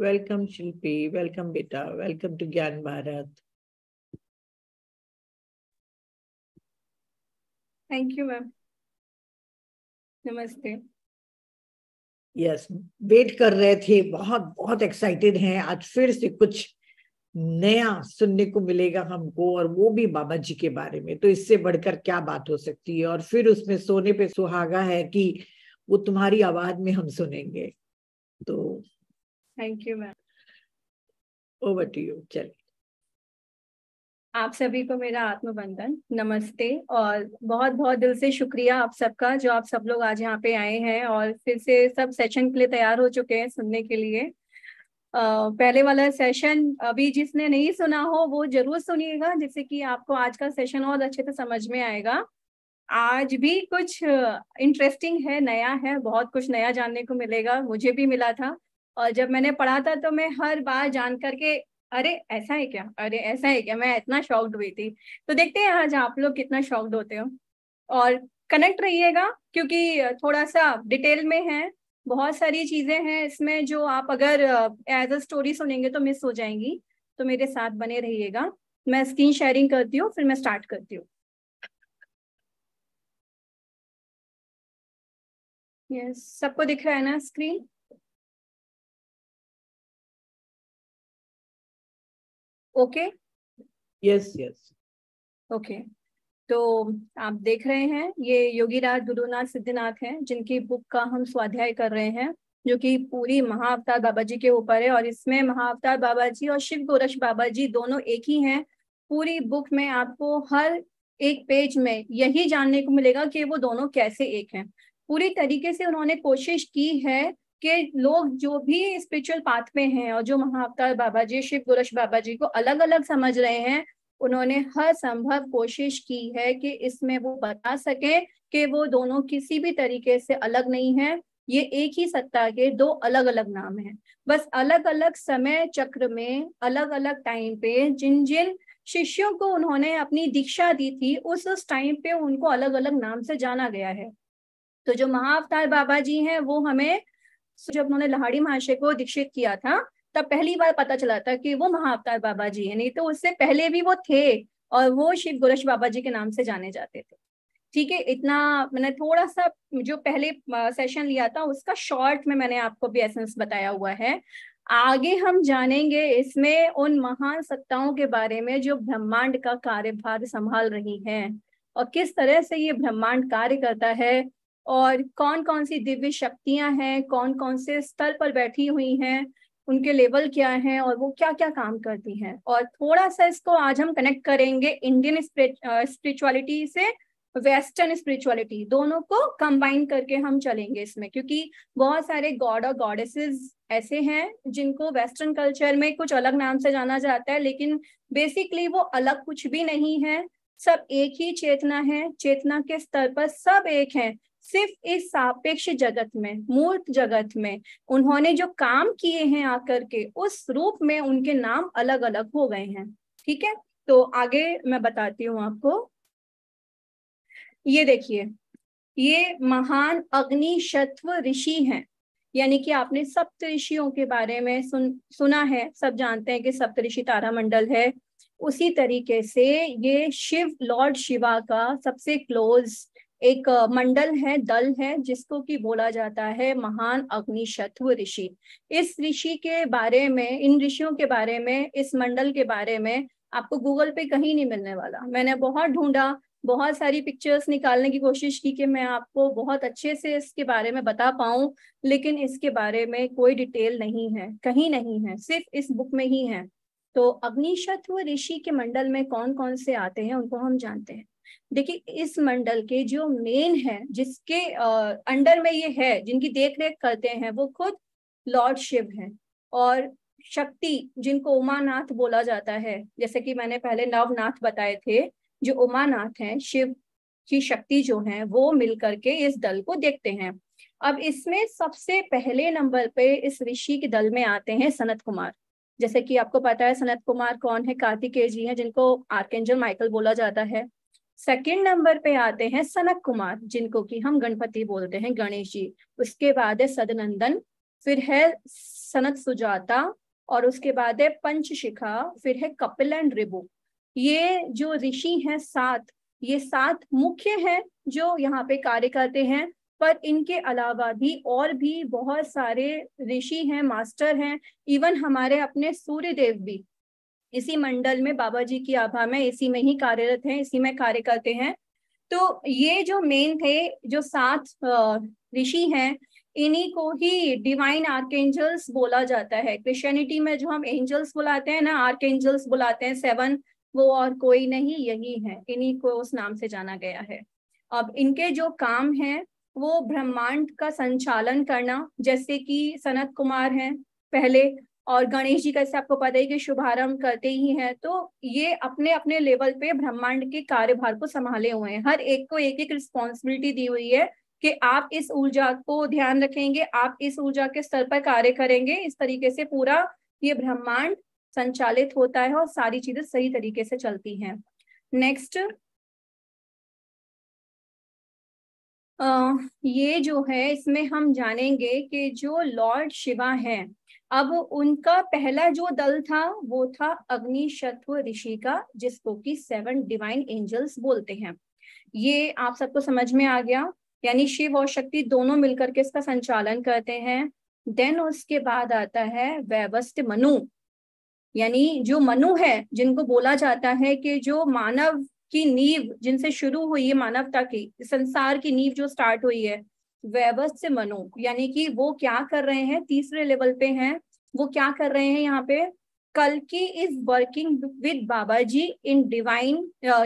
Welcome Shilpi welcome बेटा welcome to Gyan Bharat thank you ma'am नमस्ते yes yes, wait कर रहे थे बहुत बहुत एक्साइटेड हैं आज फिर से कुछ नया सुनने को मिलेगा हमको और वो भी बाबा जी के बारे में तो इससे बढ़कर क्या बात हो सकती है और फिर उसमें सोने पे सुहागा है कि वो तुम्हारी आवाज में हम सुनेंगे तो thank you ma'am over to you चलिए आप सभी को मेरा आत्मबंधन नमस्ते और बहुत बहुत दिल से शुक्रिया आप सबका जो आप सब लोग आज यहाँ पे आए हैं और फिर से सब सेशन के लिए तैयार हो चुके हैं सुनने के लिए पहले वाला सेशन अभी जिसने नहीं सुना हो वो जरूर सुनिएगा जिससे कि आपको आज का सेशन और अच्छे से समझ में आएगा आज भी कुछ इंटरेस्टिंग है नया है बहुत कुछ नया जानने को मिलेगा मुझे भी मिला था और जब मैंने पढ़ा था तो मैं हर बार जान करके अरे ऐसा है क्या अरे ऐसा है क्या मैं इतना शॉक्ड हुई थी तो देखते हैं आज आप लोग कितना शॉक्ड होते हो और कनेक्ट रहिएगा क्योंकि थोड़ा सा डिटेल में है बहुत सारी चीजें हैं इसमें जो आप अगर एज अ स्टोरी सुनेंगे तो मिस हो जाएंगी तो मेरे साथ बने रहिएगा मैं स्क्रीन शेयरिंग करती हूँ फिर मैं स्टार्ट करती हूँ यस yes, सबको दिख रहा है ना screen okay yes yes okay तो आप देख रहे हैं ये योगीराज गुरुनाथ सिद्धनाथ हैं जिनकी बुक का हम स्वाध्याय कर रहे हैं जो कि पूरी महाअवतार बाबा जी के ऊपर है और इसमें महाअवतार बाबा जी और शिव गोरक्ष बाबा जी दोनों एक ही हैं पूरी बुक में आपको हर एक पेज में यही जानने को मिलेगा कि वो दोनों कैसे एक हैं पूरी तरीके से उन्होंने कोशिश की है कि लोग जो भी स्पिरिचुअल पाथ में हैं और जो महाअवतार बाबा जी शिव गुरश बाबा जी को अलग अलग समझ रहे हैं उन्होंने हर संभव कोशिश की है कि इसमें वो बता सके कि वो दोनों किसी भी तरीके से अलग नहीं है ये एक ही सत्ता के दो अलग अलग नाम हैं बस अलग अलग समय चक्र में अलग अलग टाइम पे जिन जिन शिष्यों को उन्होंने अपनी दीक्षा दी थी उस उस टाइम पे उनको अलग अलग नाम से जाना गया है तो जो महाअवतार बाबा जी हैं वो हमें जब उन्होंने लहाड़ी महाशय को दीक्षित किया था तब पहली बार पता चला था कि वो महाअवतार बाबा जी है नहीं तो उससे पहले भी वो थे और वो शिव गुरश बाबा जी के नाम से जाने जाते थे ठीक है इतना मैंने थोड़ा सा जो पहले सेशन लिया था उसका शॉर्ट में मैंने आपको भी एसेंस बताया हुआ है आगे हम जानेंगे इसमें उन महान सत्ताओं के बारे में जो ब्रह्मांड का कार्यभार संभाल रही हैं और किस तरह से ये ब्रह्मांड कार्य करता है और कौन कौन सी दिव्य शक्तियां हैं कौन कौन से स्थल पर बैठी हुई हैं उनके लेवल क्या हैं और वो क्या क्या काम करती हैं और थोड़ा सा इसको आज हम कनेक्ट करेंगे इंडियन स्पिरिचुअलिटी से वेस्टर्न स्पिरिचुअलिटी दोनों को कंबाइन करके हम चलेंगे इसमें क्योंकि बहुत सारे गॉड और गॉडेसेस ऐसे हैं जिनको वेस्टर्न कल्चर में कुछ अलग नाम से जाना जाता है लेकिन बेसिकली वो अलग कुछ भी नहीं है सब एक ही चेतना है चेतना के स्तर पर सब एक है सिर्फ इस सापेक्ष जगत में मूर्त जगत में उन्होंने जो काम किए हैं आकर के उस रूप में उनके नाम अलग अलग हो गए हैं ठीक है तो आगे मैं बताती हूँ आपको ये देखिए ये महान अग्नि शत्व ऋषि हैं यानी कि आपने सप्त ऋषियों के बारे में सुन सुना है सब जानते हैं कि सप्त ऋषि तारामंडल है उसी तरीके से ये शिव लॉर्ड शिवा का सबसे क्लोज एक मंडल है दल है जिसको कि बोला जाता है महान अग्निशत्व ऋषि इस ऋषि के बारे में इन ऋषियों के बारे में इस मंडल के बारे में आपको गूगल पे कहीं नहीं मिलने वाला मैंने बहुत ढूंढा बहुत सारी पिक्चर्स निकालने की कोशिश की कि मैं आपको बहुत अच्छे से इसके बारे में बता पाऊं लेकिन इसके बारे में कोई डिटेल नहीं है कहीं नहीं है सिर्फ इस बुक में ही है तो अग्निशत्व ऋषि के मंडल में कौन कौन से आते हैं उनको हम जानते हैं देखिए इस मंडल के जो मेन है जिसके अंडर में ये है जिनकी देख रेख करते हैं वो खुद लॉर्ड शिव है और शक्ति जिनको उमानाथ बोला जाता है जैसे कि मैंने पहले नवनाथ बताए थे जो उमानाथ हैं शिव की शक्ति जो है वो मिल करके इस दल को देखते हैं अब इसमें सबसे पहले नंबर पे इस ऋषि के दल में आते हैं सनत कुमार जैसे कि आपको पता है सनत कुमार कौन है कार्तिकेय जी हैं जिनको आर्केंजल माइकल बोला जाता है सेकंड नंबर पे आते हैं सनक कुमार जिनको कि हम गणपति बोलते हैं गणेश जी उसके बाद है सदनंदन फिर है सनत सुजाता और उसके बाद है पंचशिखा फिर है कपिल एंड रिबो ये जो ऋषि हैं सात ये सात मुख्य हैं जो यहाँ पे कार्य करते हैं पर इनके अलावा भी और भी बहुत सारे ऋषि हैं मास्टर हैं इवन हमारे अपने सूर्य देव भी इसी मंडल में बाबा जी की आभा में इसी में ही कार्यरत हैं इसी में कार्य करते हैं तो ये जो मेन थे जो सात ऋषि हैं इन्हीं को ही डिवाइन आर्क बोला जाता है क्रिश्चियनिटी में जो हम एंजल्स बुलाते हैं ना आर्क बुलाते हैं सेवन वो और कोई नहीं यही है इन्हीं को उस नाम से जाना गया है अब इनके जो काम है वो ब्रह्मांड का संचालन करना जैसे कि सनत कुमार हैं पहले और गणेश जी का इससे आपको पता ही कि शुभारंभ करते ही हैं तो ये अपने अपने लेवल पे ब्रह्मांड के कार्यभार को संभाले हुए हैं हर एक को एक एक रिस्पॉन्सिबिलिटी दी हुई है कि आप इस ऊर्जा को ध्यान रखेंगे आप इस ऊर्जा के स्तर पर कार्य करेंगे इस तरीके से पूरा ये ब्रह्मांड संचालित होता है और सारी चीजें सही तरीके से चलती हैं नेक्स्ट ये जो है इसमें हम जानेंगे कि जो लॉर्ड शिवा हैं अब उनका पहला जो दल था वो था अग्निशत्व ऋषि का जिसको कि सेवन डिवाइन एंजल्स बोलते हैं ये आप सबको समझ में आ गया यानी शिव और शक्ति दोनों मिलकर के इसका संचालन करते हैं देन उसके बाद आता है वैवस्थ मनु यानी जो मनु है जिनको बोला जाता है कि जो मानव की नींव जिनसे शुरू हुई है मानवता की संसार की नींव जो स्टार्ट हुई है व्यवस्थ से मनो यानी कि वो क्या कर रहे हैं तीसरे लेवल पे हैं वो क्या कर रहे हैं यहाँ पे कलकी is working with Baba ji in divine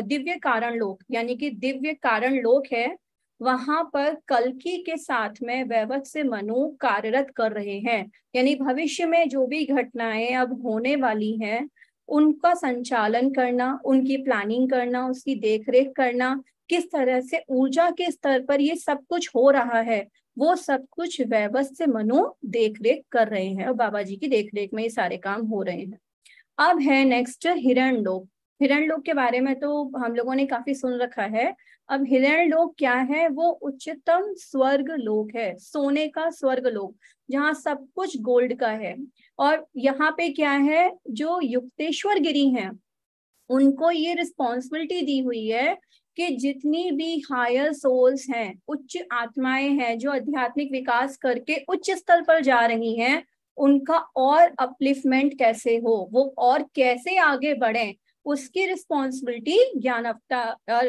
दिव्य कारण लोक यानी कि दिव्य कारण लोक है वहां पर कलकी के साथ में वैवत से मनु कार्यरत कर रहे हैं यानी भविष्य में जो भी घटनाएं अब होने वाली हैं उनका संचालन करना उनकी प्लानिंग करना उसकी देखरेख करना किस तरह से ऊर्जा के स्तर पर ये सब कुछ हो रहा है वो सब कुछ से मनु देख रेख कर रहे हैं और बाबा जी की देख रेख में ये सारे काम हो रहे हैं अब है नेक्स्ट हिरण लोक हिरण लोक के बारे में तो हम लोगों ने काफी सुन रखा है अब हिरण लोक क्या है वो उच्चतम स्वर्ग लोक है सोने का स्वर्ग लोक जहाँ सब कुछ गोल्ड का है और यहाँ पे क्या है जो युक्तेश्वर गिरी है उनको ये रिस्पॉन्सिबिलिटी दी हुई है कि जितनी भी हायर सोल्स हैं उच्च आत्माएं हैं जो आध्यात्मिक विकास करके उच्च स्तर पर जा रही हैं उनका और अपलिफ्टमेंट कैसे हो वो और कैसे आगे बढ़े उसकी रिस्पॉन्सिबिलिटी ज्ञान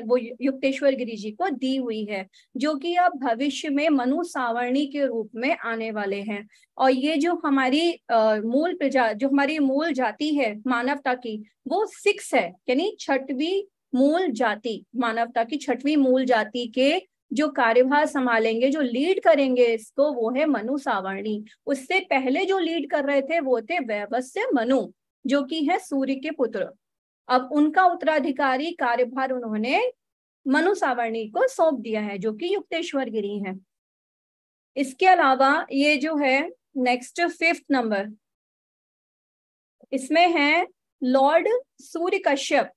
वो युक्तेश्वर गिरी जी को दी हुई है जो कि अब भविष्य में मनु सावरणी के रूप में आने वाले हैं और ये जो हमारी आ, मूल प्रजा जो हमारी मूल जाति है मानवता की वो सिक्स है यानी छठवी मूल जाति मानवता की छठवी मूल जाति के जो कार्यभार संभालेंगे जो लीड करेंगे इसको वो है मनु सावरणी उससे पहले जो लीड कर रहे थे वो थे वैवस्य मनु जो कि है सूर्य के पुत्र अब उनका उत्तराधिकारी कार्यभार उन्होंने मनु सावर्णी को सौंप दिया है जो कि युक्तेश्वर गिरी है इसके अलावा ये जो है नेक्स्ट फिफ्थ नंबर इसमें है लॉर्ड सूर्य कश्यप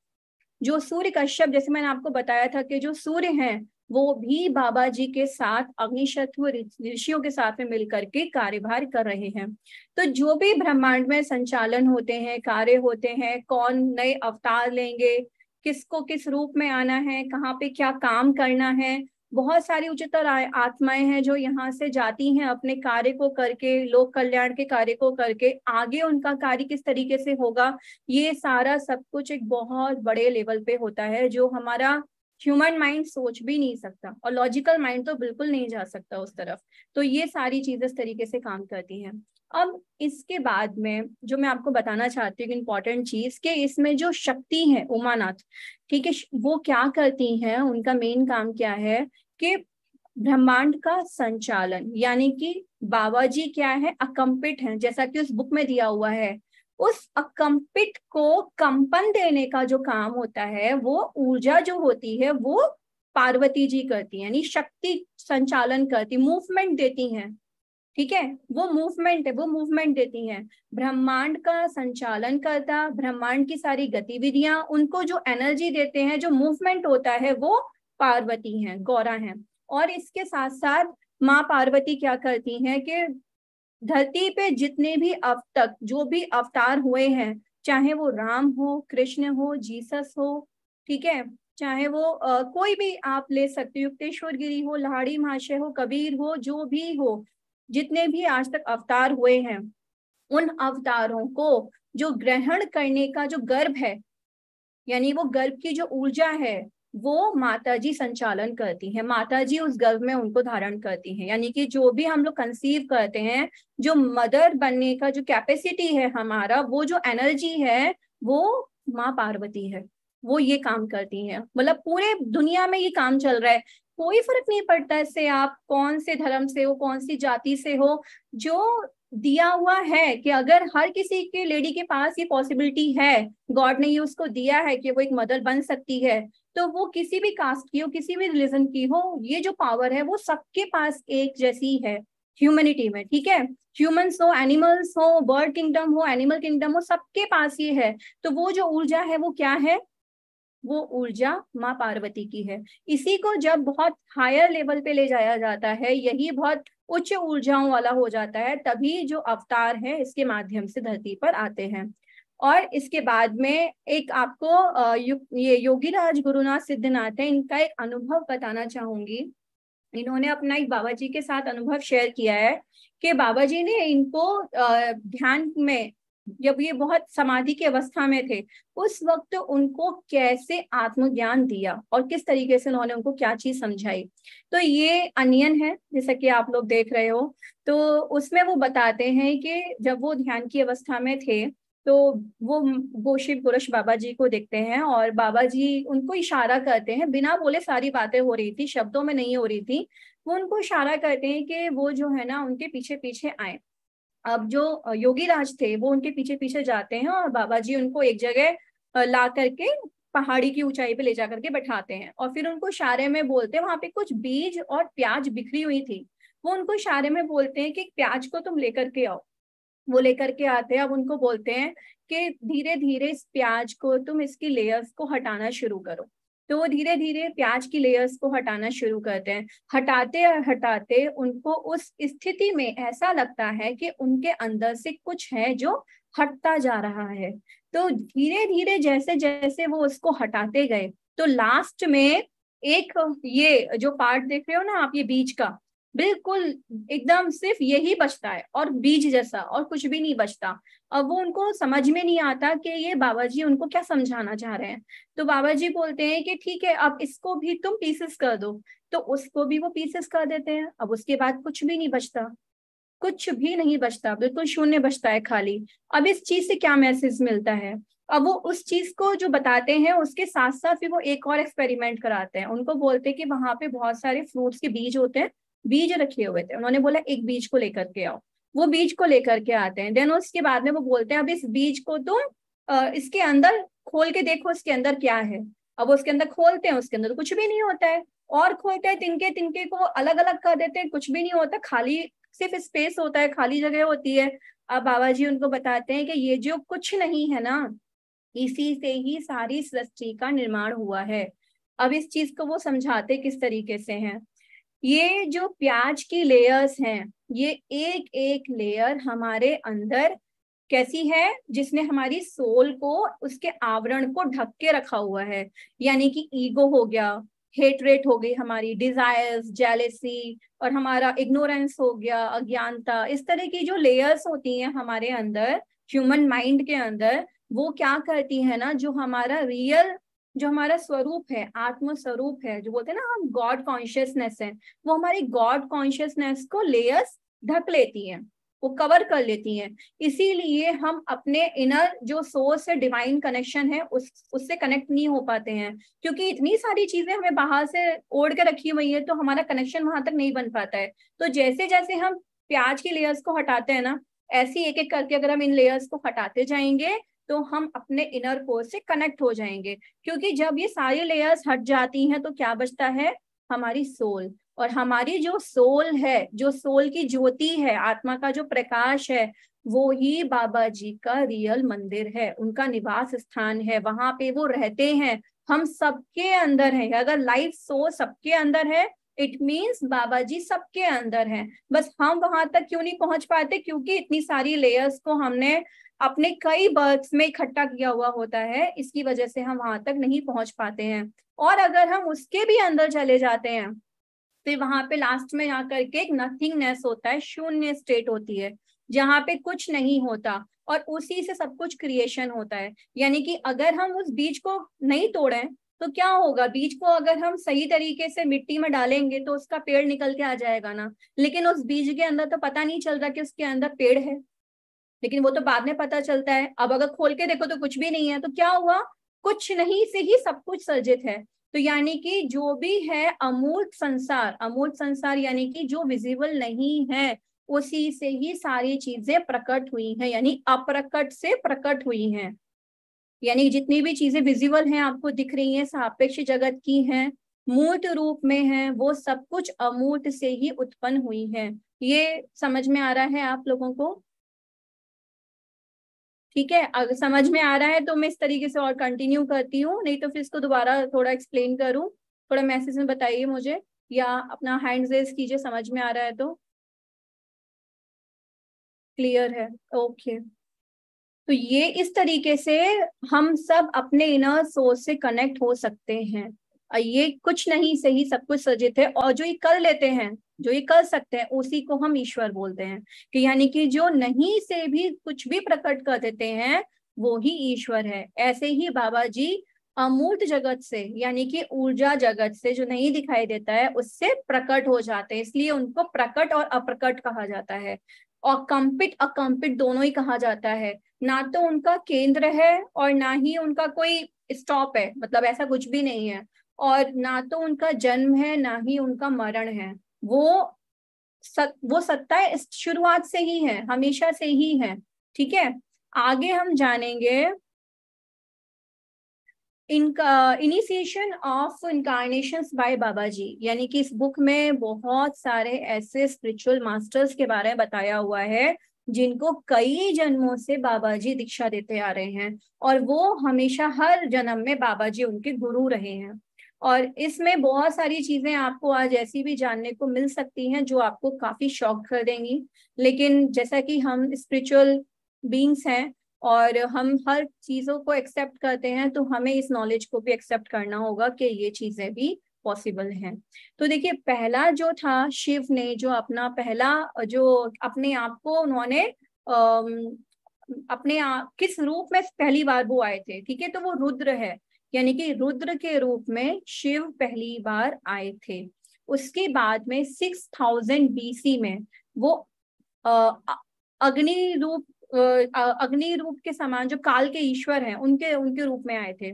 जो सूर्य कश्यप जैसे मैंने आपको बताया था कि जो सूर्य हैं वो भी बाबा जी के साथ अग्निशत्व ऋषियों के साथ में मिलकर के कार्यभार कर रहे हैं तो जो भी ब्रह्मांड में संचालन होते हैं कार्य होते हैं कौन नए अवतार लेंगे किसको किस रूप में आना है कहाँ पे क्या काम करना है बहुत सारी उच्चतर आत्माएं हैं जो यहाँ से जाती हैं अपने कार्य को करके लोक कल्याण के कार्य को करके आगे उनका कार्य किस तरीके से होगा ये सारा सब कुछ एक बहुत बड़े लेवल पे होता है जो हमारा ह्यूमन माइंड सोच भी नहीं सकता और लॉजिकल माइंड तो बिल्कुल नहीं जा सकता उस तरफ तो ये सारी चीजें इस तरीके से काम करती हैं अब इसके बाद में जो मैं आपको बताना चाहती हूँ इम्पोर्टेंट चीज के इसमें जो शक्ति है उमानाथ ठीक है वो क्या करती हैं उनका मेन काम क्या है कि ब्रह्मांड का संचालन यानी कि बाबा जी क्या है अकम्पिट है जैसा कि उस बुक में दिया हुआ है उस कंपित को कंपन देने का जो काम होता है वो ऊर्जा जो होती है वो पार्वती जी करती है यानी शक्ति संचालन करती मूवमेंट देती हैं ठीक है वो मूवमेंट है वो मूवमेंट देती हैं ब्रह्मांड का संचालन करता ब्रह्मांड की सारी गतिविधियां उनको जो एनर्जी देते हैं जो मूवमेंट होता है वो पार्वती हैं गौरा हैं और इसके साथ साथ माँ पार्वती क्या करती हैं कि धरती पे जितने भी अब तक जो भी अवतार हुए हैं चाहे वो राम हो कृष्ण हो जीसस हो ठीक है चाहे वो आ, कोई भी आप ले सकते युक्तेश्वर गिरी हो लाड़ी महाशय हो कबीर हो जो भी हो जितने भी आज तक अवतार हुए हैं उन अवतारों को जो ग्रहण करने का जो गर्भ है यानी वो गर्भ की जो ऊर्जा है वो माताजी संचालन करती हैं माताजी उस गर्भ में उनको धारण करती हैं यानी कि जो भी हम लोग कंसीव करते हैं जो मदर बनने का जो कैपेसिटी है हमारा वो जो एनर्जी है वो माँ पार्वती है वो ये काम करती हैं मतलब पूरे दुनिया में ये काम चल रहा है कोई फर्क नहीं पड़ता इससे आप कौन से धर्म से हो कौन सी जाति से हो जो दिया हुआ है कि अगर हर किसी के लेडी के पास ये पॉसिबिलिटी है गॉड ने ये उसको दिया है कि वो एक मदर बन सकती है तो वो किसी भी कास्ट की हो किसी भी रिलीजन की हो ये जो पावर है वो सबके पास एक जैसी है ह्यूमनिटी में ठीक है ह्यूमंस हो एनिमल्स हो बर्ड किंगडम हो एनिमल किंगडम हो सबके पास ये है तो वो जो ऊर्जा है वो क्या है वो ऊर्जा माँ पार्वती की है इसी को जब बहुत हायर लेवल पे ले जाया जाता है यही बहुत उच्च ऊर्जाओं वाला हो जाता है तभी जो अवतार है इसके माध्यम से धरती पर आते हैं और इसके बाद में एक आपको ये योगी राज गुरुनाथ सिद्धनाथ है इनका एक अनुभव बताना चाहूंगी इन्होंने अपना एक बाबा जी के साथ अनुभव शेयर किया है कि बाबा जी ने इनको ध्यान में जब ये बहुत समाधि की अवस्था में थे उस वक्त उनको कैसे आत्मज्ञान दिया और किस तरीके से उन्होंने उनको क्या चीज समझाई तो ये अनियन है जैसा कि आप लोग देख रहे हो तो उसमें वो बताते हैं कि जब वो ध्यान की अवस्था में थे तो वो शिव पुरुष बाबा जी को देखते हैं और बाबा जी उनको इशारा करते हैं बिना बोले सारी बातें हो रही थी शब्दों में नहीं हो रही थी वो उनको इशारा करते हैं कि वो जो है ना उनके पीछे पीछे आए अब जो योगी राज थे वो उनके पीछे पीछे जाते हैं और बाबा जी उनको एक जगह ला करके पहाड़ी की ऊंचाई पे ले जा करके बैठाते हैं और फिर उनको इशारे में बोलते हैं वहां पे कुछ बीज और प्याज बिखरी हुई थी वो उनको इशारे में बोलते हैं कि प्याज को तुम लेकर के आओ वो लेकर के आते हैं अब उनको बोलते हैं कि धीरे धीरे इस प्याज को तुम इसकी लेयर्स को हटाना शुरू करो तो वो धीरे धीरे प्याज की लेयर्स को हटाना शुरू करते हैं हटाते हटाते उनको उस स्थिति में ऐसा लगता है कि उनके अंदर से कुछ है जो हटता जा रहा है तो धीरे धीरे जैसे जैसे वो उसको हटाते गए तो लास्ट में एक ये जो पार्ट देख रहे हो ना आप ये बीच का बिल्कुल एकदम सिर्फ यही बचता है और बीज जैसा और कुछ भी नहीं बचता अब वो उनको समझ में नहीं आता कि ये बाबा जी उनको क्या समझाना चाह रहे हैं तो बाबा जी बोलते हैं कि ठीक है अब इसको भी तुम पीसेस कर दो तो उसको भी वो पीसेस कर देते हैं अब उसके बाद कुछ भी नहीं बचता कुछ भी नहीं बचता बिल्कुल शून्य बचता है खाली अब इस चीज से क्या मैसेज मिलता है अब वो उस चीज को जो बताते हैं उसके साथ साथ फिर वो एक और एक्सपेरिमेंट कराते हैं उनको बोलते हैं कि वहां पे बहुत सारे फ्रूट्स के बीज होते हैं बीज रखे हुए थे उन्होंने बोला एक बीज को लेकर के आओ वो बीज को लेकर के आते हैं देन उसके बाद में वो बोलते हैं अब इस बीज को तुम इसके अंदर खोल के देखो इसके अंदर क्या है अब उसके अंदर खोलते हैं उसके अंदर तो कुछ भी नहीं होता है और खोलते हैं तिनके तिनके को अलग अलग कर देते हैं कुछ भी नहीं होता खाली सिर्फ स्पेस होता है खाली जगह होती है अब बाबा जी उनको बताते हैं कि ये जो कुछ नहीं है ना इसी से ही सारी सृष्टि का निर्माण हुआ है अब इस चीज को वो समझाते किस तरीके से हैं ये जो प्याज की लेयर्स हैं ये एक एक लेयर हमारे अंदर कैसी है जिसने हमारी सोल को उसके आवरण को ढक के रखा हुआ है यानी कि ईगो हो गया हेटरेट हो गई हमारी डिजायर्स जेलेसी और हमारा इग्नोरेंस हो गया अज्ञानता इस तरह की जो लेयर्स होती हैं हमारे अंदर ह्यूमन माइंड के अंदर वो क्या करती है ना जो हमारा रियल जो हमारा स्वरूप है आत्म स्वरूप है जो बोलते हैं ना हम गॉड कॉन्शियसनेस है वो हमारी गॉड कॉन्शियसनेस को लेयर्स ढक लेती है वो कवर कर लेती हैं इसीलिए हम अपने इनर जो सोर्स है डिवाइन कनेक्शन है उस उससे कनेक्ट नहीं हो पाते हैं क्योंकि इतनी सारी चीजें हमें बाहर से ओढ़ के रखी हुई है तो हमारा कनेक्शन वहां तक नहीं बन पाता है तो जैसे जैसे हम प्याज की लेयर्स को हटाते हैं ना ऐसी एक एक करके अगर हम इन लेयर्स को हटाते जाएंगे तो हम अपने इनर कोर से कनेक्ट हो जाएंगे क्योंकि जब ये सारी लेयर्स हट जाती हैं तो क्या बचता है हमारी सोल और हमारी जो सोल है जो सोल की ज्योति है आत्मा का जो प्रकाश है वो ही बाबा जी का रियल मंदिर है उनका निवास स्थान है वहां पे वो रहते हैं हम सबके अंदर है अगर लाइफ सोल सबके अंदर है इट मीन्स बाबा जी सबके अंदर है बस हम वहां तक क्यों नहीं पहुंच पाते क्योंकि इतनी सारी लेयर्स को हमने अपने कई बर्थ्स में इकट्ठा किया हुआ होता है इसकी वजह से हम वहां तक नहीं पहुंच पाते हैं और अगर हम उसके भी अंदर चले जाते हैं तो वहां पे लास्ट में जा करके एक नथिंगनेस होता है शून्य स्टेट होती है जहाँ पे कुछ नहीं होता और उसी से सब कुछ क्रिएशन होता है यानी कि अगर हम उस बीज को नहीं तोड़ें तो क्या होगा बीज को अगर हम सही तरीके से मिट्टी में डालेंगे तो उसका पेड़ निकल के आ जाएगा ना लेकिन उस बीज के अंदर तो पता नहीं चल रहा कि उसके अंदर पेड़ है लेकिन वो तो बाद में पता चलता है अब अगर खोल के देखो तो कुछ भी नहीं है तो क्या हुआ कुछ नहीं से ही सब कुछ सर्जित है तो यानी कि जो भी है अमूर्त संसार अमूर्त संसार यानी कि जो विजिबल नहीं है उसी से ही सारी चीजें प्रकट हुई हैं यानी अप्रकट से प्रकट हुई हैं यानी जितनी भी चीजें विजिबल हैं आपको दिख रही हैं सापेक्ष जगत की हैं मूर्त रूप में है वो सब कुछ अमूर्त से ही उत्पन्न हुई है ये समझ में आ रहा है आप लोगों को ठीक है अगर समझ में आ रहा है तो मैं इस तरीके से और कंटिन्यू करती हूँ नहीं तो फिर इसको दोबारा थोड़ा एक्सप्लेन करूँ थोड़ा मैसेज में बताइए मुझे या अपना हैंड रेज कीजिए समझ में आ रहा है तो क्लियर है ओके तो ये इस तरीके से हम सब अपने इनर सोर्स से कनेक्ट हो सकते हैं ये कुछ नहीं सही सब कुछ सजित है और जो ये कर लेते हैं जो ये कर सकते हैं उसी को हम ईश्वर बोलते हैं कि यानी कि जो नहीं से भी कुछ भी प्रकट कर देते हैं वो ही ईश्वर है ऐसे ही बाबा जी अमूर्त जगत से यानी कि ऊर्जा जगत से जो नहीं दिखाई देता है उससे प्रकट हो जाते हैं इसलिए उनको प्रकट और अप्रकट कहा जाता है और कंपिट अकम्पिट दोनों ही कहा जाता है ना तो उनका केंद्र है और ना ही उनका कोई स्टॉप है मतलब ऐसा कुछ भी नहीं है और ना तो उनका जन्म है ना ही उनका मरण है वो सत, वो सत्ता शुरुआत से ही है हमेशा से ही है ठीक है आगे हम जानेंगे initiation of incarnation by Baba ji यानी कि इस बुक में बहुत सारे ऐसे स्पिरिचुअल मास्टर्स के बारे में बताया हुआ है जिनको कई जन्मों से बाबा जी दीक्षा देते आ रहे हैं और वो हमेशा हर जन्म में बाबा जी उनके गुरु रहे हैं और इसमें बहुत सारी चीजें आपको आज ऐसी भी जानने को मिल सकती हैं जो आपको काफी शॉक कर देंगी लेकिन जैसा कि हम स्पिरिचुअल बींग्स हैं और हम हर चीजों को एक्सेप्ट करते हैं तो हमें इस नॉलेज को भी एक्सेप्ट करना होगा कि ये चीजें भी पॉसिबल हैं तो देखिए पहला जो था शिव ने जो अपना पहला जो अपने आप को उन्होंने अपने आप किस रूप में पहली बार वो आए थे ठीक है तो वो रुद्र है यानी कि रुद्र के रूप में शिव पहली बार आए थे उसके बाद में सिक्स थाउजेंड बीसी में वो अग्नि रूप अग्नि रूप के समान जो काल के ईश्वर हैं उनके उनके रूप में आए थे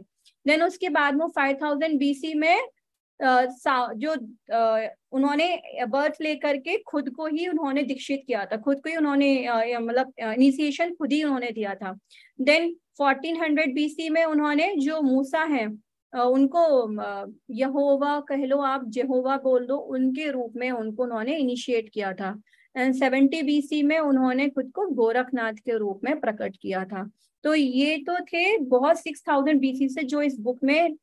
देन उसके बाद वो फाइव थाउजेंड बीसी में आ, जो आ, उन्होंने बर्थ लेकर के खुद को ही उन्होंने दीक्षित किया था खुद को ही उन्होंने मतलब इनिशिएशन खुद ही उन्होंने दिया था देन 1400 बीसी में उन्होंने जो मूसा हैं उनको यहोवा कह लो आप जेहोवा बोल दो उनके रूप में उनको उन्होंने इनिशिएट किया था एंड सेवेंटी बीसी में उन्होंने खुद को गोरखनाथ के रूप में प्रकट किया था तो ये तो थे बहुत सिक्स थाउजेंड बीसी से जो इस बुक में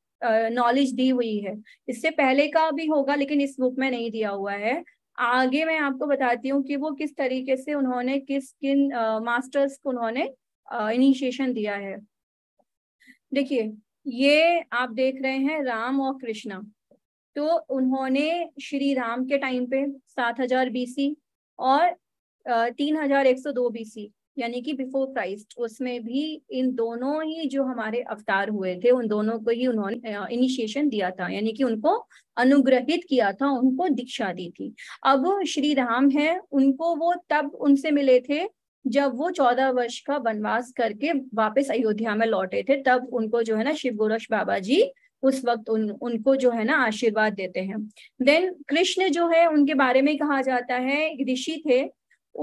नॉलेज दी हुई है इससे पहले का भी होगा लेकिन इस बुक में नहीं दिया हुआ है आगे मैं आपको बताती हूँ कि वो किस तरीके से उन्होंने किस किन मास्टर्स को उन्होंने इनिशिएशन दिया है देखिए ये आप देख रहे हैं राम और कृष्णा तो उन्होंने श्री राम के टाइम पे 7000 बीसी और तीन हजार एक सौ दो बीसी यानी कि बिफोर क्राइस्ट उसमें भी इन दोनों ही जो हमारे अवतार हुए थे उन दोनों को ही उन्होंने इनिशिएशन दिया था यानी कि उनको अनुग्रहित किया था उनको दीक्षा दी थी अब श्री राम है उनको वो तब उनसे मिले थे जब वो चौदह वर्ष का वनवास करके वापस अयोध्या में लौटे थे तब उनको जो है ना शिव गोरक्ष बाबा जी उस वक्त उन उनको जो है ना आशीर्वाद देते हैं देन कृष्ण जो है उनके बारे में कहा जाता है ऋषि थे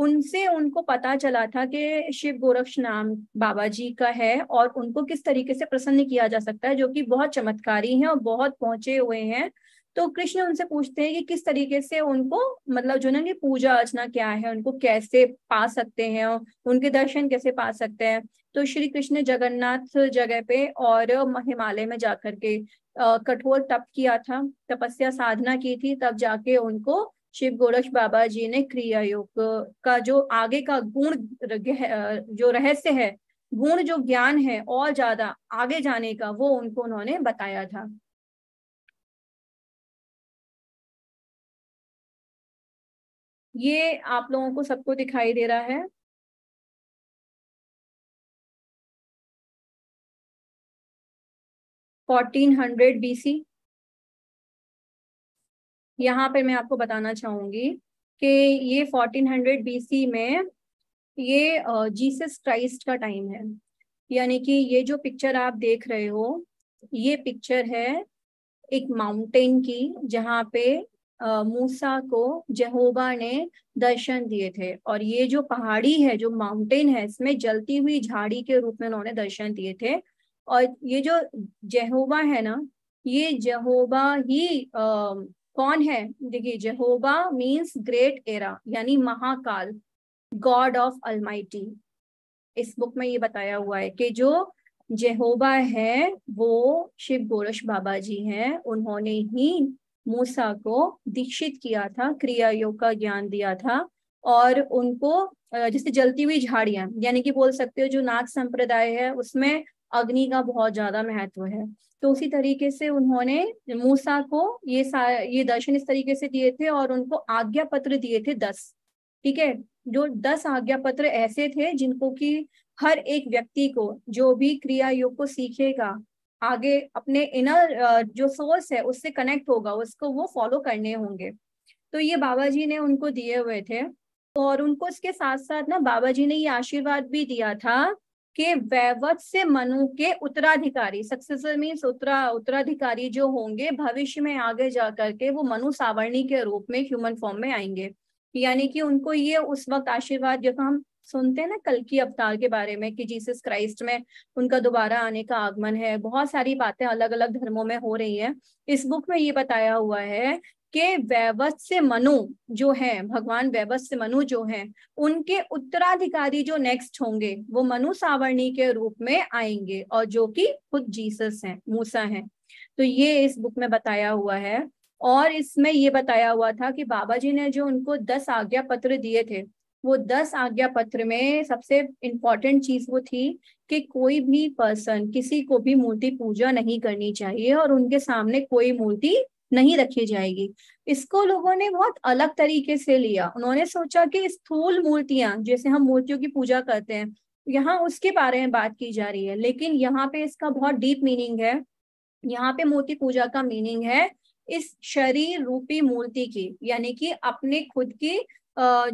उनसे उनको पता चला था कि शिव गोरक्ष नाम बाबा जी का है और उनको किस तरीके से प्रसन्न किया जा सकता है जो कि बहुत चमत्कारी हैं और बहुत पहुंचे हुए हैं तो कृष्ण उनसे पूछते हैं कि किस तरीके से उनको मतलब जो ना कि पूजा अर्चना क्या है उनको कैसे पा सकते हैं उनके दर्शन कैसे पा सकते हैं तो श्री कृष्ण जगन्नाथ जगह पे और हिमालय में जाकर के कठोर तप किया था तपस्या साधना की थी तब जाके उनको शिव गोरक्ष बाबा जी ने क्रिया योग का जो आगे का गुण जो रहस्य है गुण जो ज्ञान है और ज्यादा आगे जाने का वो उनको उन्होंने बताया था ये आप लोगों को सबको दिखाई दे रहा है फोर्टीन हंड्रेड बीसी यहाँ पे मैं आपको बताना चाहूंगी कि ये फोर्टीन बी बीसी में ये जीसस क्राइस्ट का टाइम है यानी कि ये जो पिक्चर आप देख रहे हो ये पिक्चर है एक माउंटेन की जहाँ पे मूसा को जहोबा ने दर्शन दिए थे और ये जो पहाड़ी है जो माउंटेन है इसमें जलती हुई झाड़ी के रूप में उन्होंने दर्शन दिए थे और ये जो जहोबा है ना ये जहोबा ही आ, कौन है देखिए जहोबा मीन्स ग्रेट एरा यानी महाकाल गॉड ऑफ अलमाइटी इस बुक में ये बताया हुआ है कि जो जहोबा है वो शिव गोरश बाबा जी हैं उन्होंने ही मूसा को दीक्षित किया था क्रिया योग का ज्ञान दिया था और उनको जैसे जलती हुई झाड़ियां यानी कि बोल सकते हो जो नाग संप्रदाय है उसमें अग्नि का बहुत ज्यादा महत्व है तो उसी तरीके से उन्होंने मूसा को ये ये दर्शन इस तरीके से दिए थे और उनको आज्ञा पत्र दिए थे दस ठीक है जो दस आज्ञा पत्र ऐसे थे जिनको कि हर एक व्यक्ति को जो भी क्रिया योग को सीखेगा आगे अपने इनर जो सोर्स है उससे कनेक्ट होगा उसको वो फॉलो करने होंगे तो ये बाबा जी ने उनको दिए हुए थे और उनको इसके साथ साथ ना बाबा जी ने ये आशीर्वाद भी दिया था कि वैवत से मनु के उत्तराधिकारी सक्सेसर मीन्स उत्तरा उत्तराधिकारी जो होंगे भविष्य में आगे जा करके वो मनु सावर्णी के रूप में ह्यूमन फॉर्म में आएंगे यानी कि उनको ये उस वक्त आशीर्वाद जब हम सुनते हैं ना कल की अवतार के बारे में कि जीसस क्राइस्ट में उनका दोबारा आने का आगमन है बहुत सारी बातें अलग अलग धर्मों में हो रही हैं इस बुक में ये बताया हुआ है कि वैवस्य मनु जो है भगवान वैवस्य मनु जो है उनके उत्तराधिकारी जो नेक्स्ट होंगे वो मनु सावरणी के रूप में आएंगे और जो कि खुद जीसस हैं मूसा हैं तो ये इस बुक में बताया हुआ है और इसमें ये बताया हुआ था कि बाबा जी ने जो उनको दस आज्ञा पत्र दिए थे वो दस आज्ञा पत्र में सबसे इम्पोर्टेंट चीज वो थी कि कोई भी पर्सन किसी को भी मूर्ति पूजा नहीं करनी चाहिए और उनके सामने कोई मूर्ति नहीं रखी जाएगी इसको लोगों ने बहुत अलग तरीके से लिया उन्होंने सोचा कि स्थूल मूर्तियां जैसे हम मूर्तियों की पूजा करते हैं यहाँ उसके बारे में बात की जा रही है लेकिन यहाँ पे इसका बहुत डीप मीनिंग है यहाँ पे मूर्ति पूजा का मीनिंग है इस शरीर रूपी मूर्ति की यानी कि अपने खुद की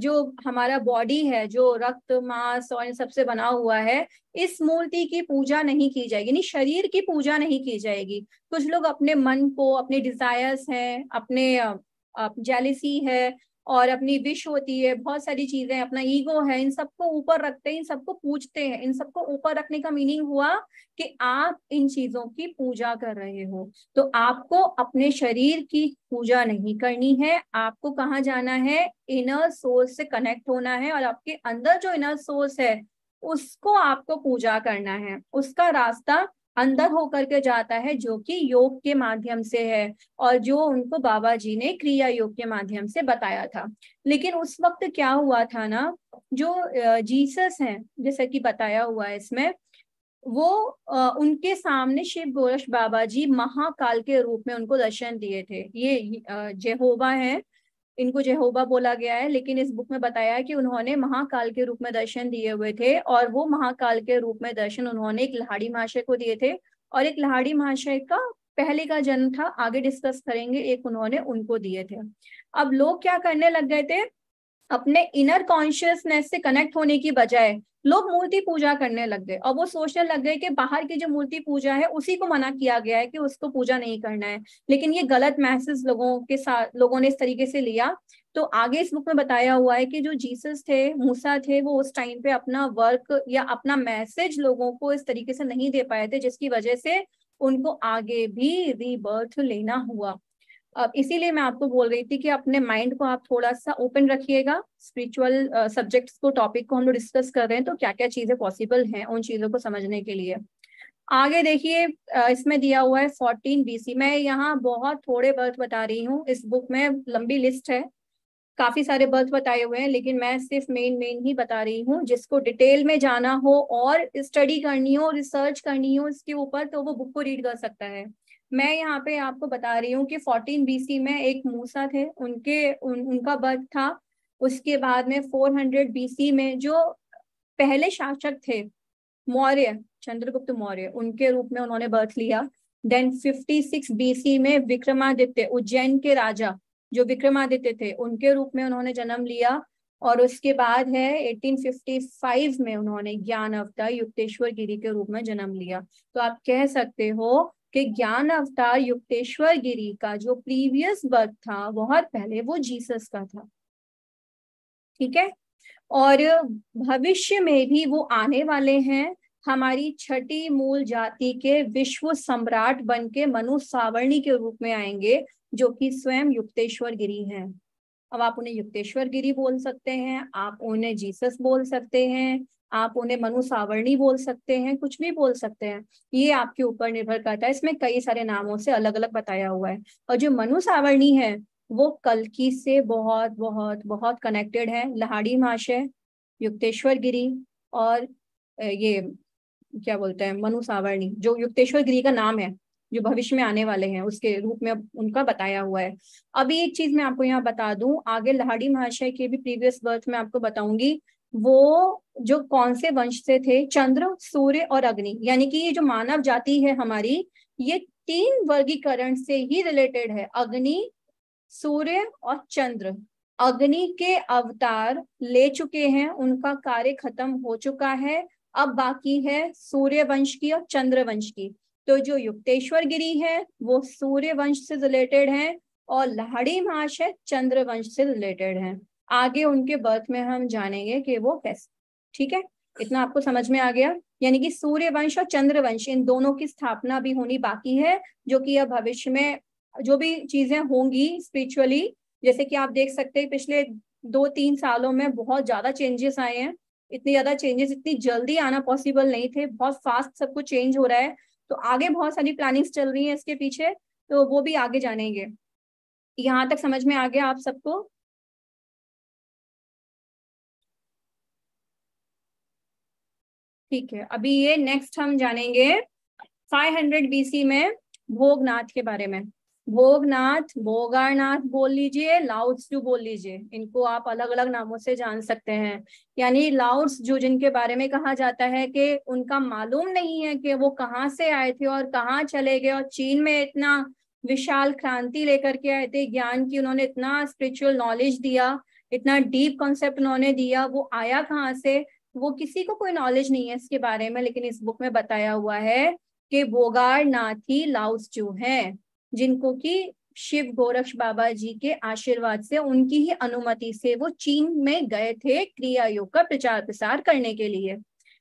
जो हमारा बॉडी है जो रक्त मांस और इन सबसे बना हुआ है इस मूर्ति की पूजा नहीं की जाएगी यानी शरीर की पूजा नहीं की जाएगी कुछ लोग अपने मन को अपने डिजायर्स हैं अपने जेलिसी है और अपनी विश होती है बहुत सारी चीजें अपना ईगो है इन सबको ऊपर रखते हैं इन सबको पूजते हैं इन सबको ऊपर रखने का मीनिंग हुआ कि आप इन चीजों की पूजा कर रहे हो तो आपको अपने शरीर की पूजा नहीं करनी है आपको कहाँ जाना है इनर सोर्स से कनेक्ट होना है और आपके अंदर जो इनर सोर्स है उसको आपको पूजा करना है उसका रास्ता अंदर होकर के जाता है जो कि योग के माध्यम से है और जो उनको बाबा जी ने क्रिया योग के माध्यम से बताया था लेकिन उस वक्त क्या हुआ था ना जो जीसस हैं जैसे कि बताया हुआ है इसमें वो उनके सामने शिव गोरश बाबा जी महाकाल के रूप में उनको दर्शन दिए थे ये जेहोबा है इनको जेहोबा बोला गया है लेकिन इस बुक में बताया है कि उन्होंने महाकाल के रूप में दर्शन दिए हुए थे और वो महाकाल के रूप में दर्शन उन्होंने एक लहाड़ी महाशय को दिए थे और एक लहाड़ी महाशय का पहले का जन्म था आगे डिस्कस करेंगे एक उन्होंने उनको दिए थे अब लोग क्या करने लग गए थे अपने इनर कॉन्शियसनेस से कनेक्ट होने की बजाय लोग मूर्ति पूजा करने लग गए और वो सोचने लग गए कि बाहर की जो मूर्ति पूजा है उसी को मना किया गया है कि उसको पूजा नहीं करना है लेकिन ये गलत मैसेज लोगों के साथ लोगों ने इस तरीके से लिया तो आगे इस बुक में बताया हुआ है कि जो जीसस थे मूसा थे वो उस टाइम पे अपना वर्क या अपना मैसेज लोगों को इस तरीके से नहीं दे पाए थे जिसकी वजह से उनको आगे भी रीबर्थ लेना हुआ अब इसीलिए मैं आपको बोल रही थी कि अपने माइंड को आप थोड़ा सा ओपन रखिएगा स्पिरिचुअल सब्जेक्ट्स को टॉपिक को हम लोग डिस्कस कर रहे हैं तो क्या क्या चीजें पॉसिबल हैं उन चीजों को समझने के लिए आगे देखिए इसमें दिया हुआ है फोर्टीन बीसी मैं यहाँ बहुत थोड़े बर्थ बता रही हूँ इस बुक में लंबी लिस्ट है काफी सारे बर्थ बताए हुए हैं लेकिन मैं सिर्फ मेन मेन ही बता रही हूँ जिसको डिटेल में जाना हो और स्टडी करनी हो रिसर्च करनी हो इसके ऊपर तो वो बुक को रीड कर सकता है मैं यहाँ पे आपको बता रही हूँ कि 14 बीसी में एक मूसा थे उनके उन, उनका बर्थ था उसके बाद में 400 BC में जो पहले शासक थे मौर्य चंद्रगुप्त मौर्य उनके रूप में उन्होंने बर्थ लिया देन 56 सी में विक्रमादित्य उज्जैन के राजा जो विक्रमादित्य थे उनके रूप में उन्होंने जन्म लिया और उसके बाद है 1855 में उन्होंने ज्ञान अवतार युक्तेश्वर गिरी के रूप में जन्म लिया तो आप कह सकते हो कि ज्ञान अवतार युक्तेश्वर गिरी का जो प्रीवियस बर्थ था बहुत पहले वो जीसस का था ठीक है और भविष्य में भी वो आने वाले हैं हमारी छठी मूल जाति के विश्व सम्राट बन के मनु सावर्णी के रूप में आएंगे जो कि स्वयं युक्तेश्वर गिरी हैं अब आप उन्हें युक्तेश्वर गिरी बोल सकते हैं आप उन्हें जीसस बोल सकते हैं आप उन्हें मनु सावरणी बोल सकते हैं कुछ भी बोल सकते हैं ये आपके ऊपर निर्भर करता है इसमें कई सारे नामों से अलग अलग बताया हुआ है और जो मनु सावरणी है वो कलकी से बहुत बहुत बहुत कनेक्टेड है लहाड़ी महाशय युक्तेश्वर गिरी और ये क्या बोलते हैं मनु सावरणी जो युक्तेश्वर गिरी का नाम है जो भविष्य में आने वाले हैं उसके रूप में उनका बताया हुआ है अभी एक चीज मैं आपको यहाँ बता दूं आगे लहाड़ी महाशय के भी प्रीवियस बर्थ में आपको बताऊंगी वो जो कौन से वंश से थे चंद्र सूर्य और अग्नि यानी कि ये जो मानव जाति है हमारी ये तीन वर्गीकरण से ही रिलेटेड है अग्नि सूर्य और चंद्र अग्नि के अवतार ले चुके हैं उनका कार्य खत्म हो चुका है अब बाकी है सूर्य वंश की और चंद्र वंश की तो जो युक्तेश्वर गिरी है वो सूर्य वंश से रिलेटेड है और लाहड़ी महाश है चंद्र वंश से रिलेटेड है आगे उनके बर्थ में हम जानेंगे कि वो कैसे ठीक है इतना आपको समझ में आ गया यानी कि सूर्य वंश और चंद्र वंश इन दोनों की स्थापना भी होनी बाकी है जो कि अब भविष्य में जो भी चीजें होंगी स्पिरिचुअली जैसे कि आप देख सकते हैं पिछले दो तीन सालों में बहुत ज्यादा चेंजेस आए हैं इतने ज्यादा चेंजेस इतनी जल्दी आना पॉसिबल नहीं थे बहुत फास्ट सब कुछ चेंज हो रहा है तो आगे बहुत सारी प्लानिंग्स चल रही है इसके पीछे तो वो भी आगे जानेंगे यहाँ तक समझ में आ गया आप सबको ठीक है अभी ये नेक्स्ट हम जानेंगे 500 बीसी में भोगनाथ के बारे में भोगनाथ भोगानाथ बोल लीजिए लाउड्स लाउड्सू बोल लीजिए इनको आप अलग अलग नामों से जान सकते हैं यानी लाउड्स जो जिनके बारे में कहा जाता है कि उनका मालूम नहीं है कि वो कहाँ से आए थे और कहाँ चले गए और चीन में इतना विशाल क्रांति लेकर के आए थे ज्ञान की उन्होंने इतना स्पिरिचुअल नॉलेज दिया इतना डीप कॉन्सेप्ट उन्होंने दिया वो आया कहाँ से वो किसी को कोई नॉलेज नहीं है इसके बारे में लेकिन इस बुक में बताया हुआ है कि बोगार नाथी लाउस जो हैं जिनको कि शिव गोरक्ष बाबा जी के आशीर्वाद से उनकी ही अनुमति से वो चीन में गए थे क्रिया योग का प्रचार प्रसार करने के लिए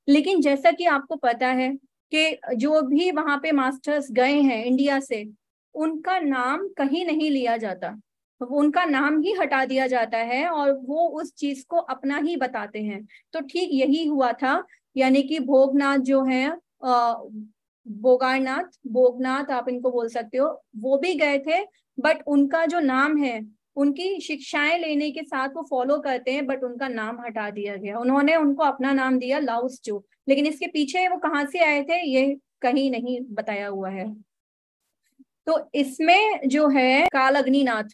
लेकिन जैसा कि आपको पता है कि जो भी वहां पे मास्टर्स गए हैं इंडिया से उनका नाम कहीं नहीं लिया जाता उनका नाम ही हटा दिया जाता है और वो उस चीज को अपना ही बताते हैं तो ठीक यही हुआ था यानी कि भोगनाथ जो है बोगारनाथ भोगनाथ आप इनको बोल सकते हो वो भी गए थे बट उनका जो नाम है उनकी शिक्षाएं लेने के साथ वो फॉलो करते हैं बट उनका नाम हटा दिया गया उन्होंने उनको अपना नाम दिया लाउस जो लेकिन इसके पीछे वो कहाँ से आए थे ये कहीं नहीं बताया हुआ है तो इसमें जो है काल अग्निनाथ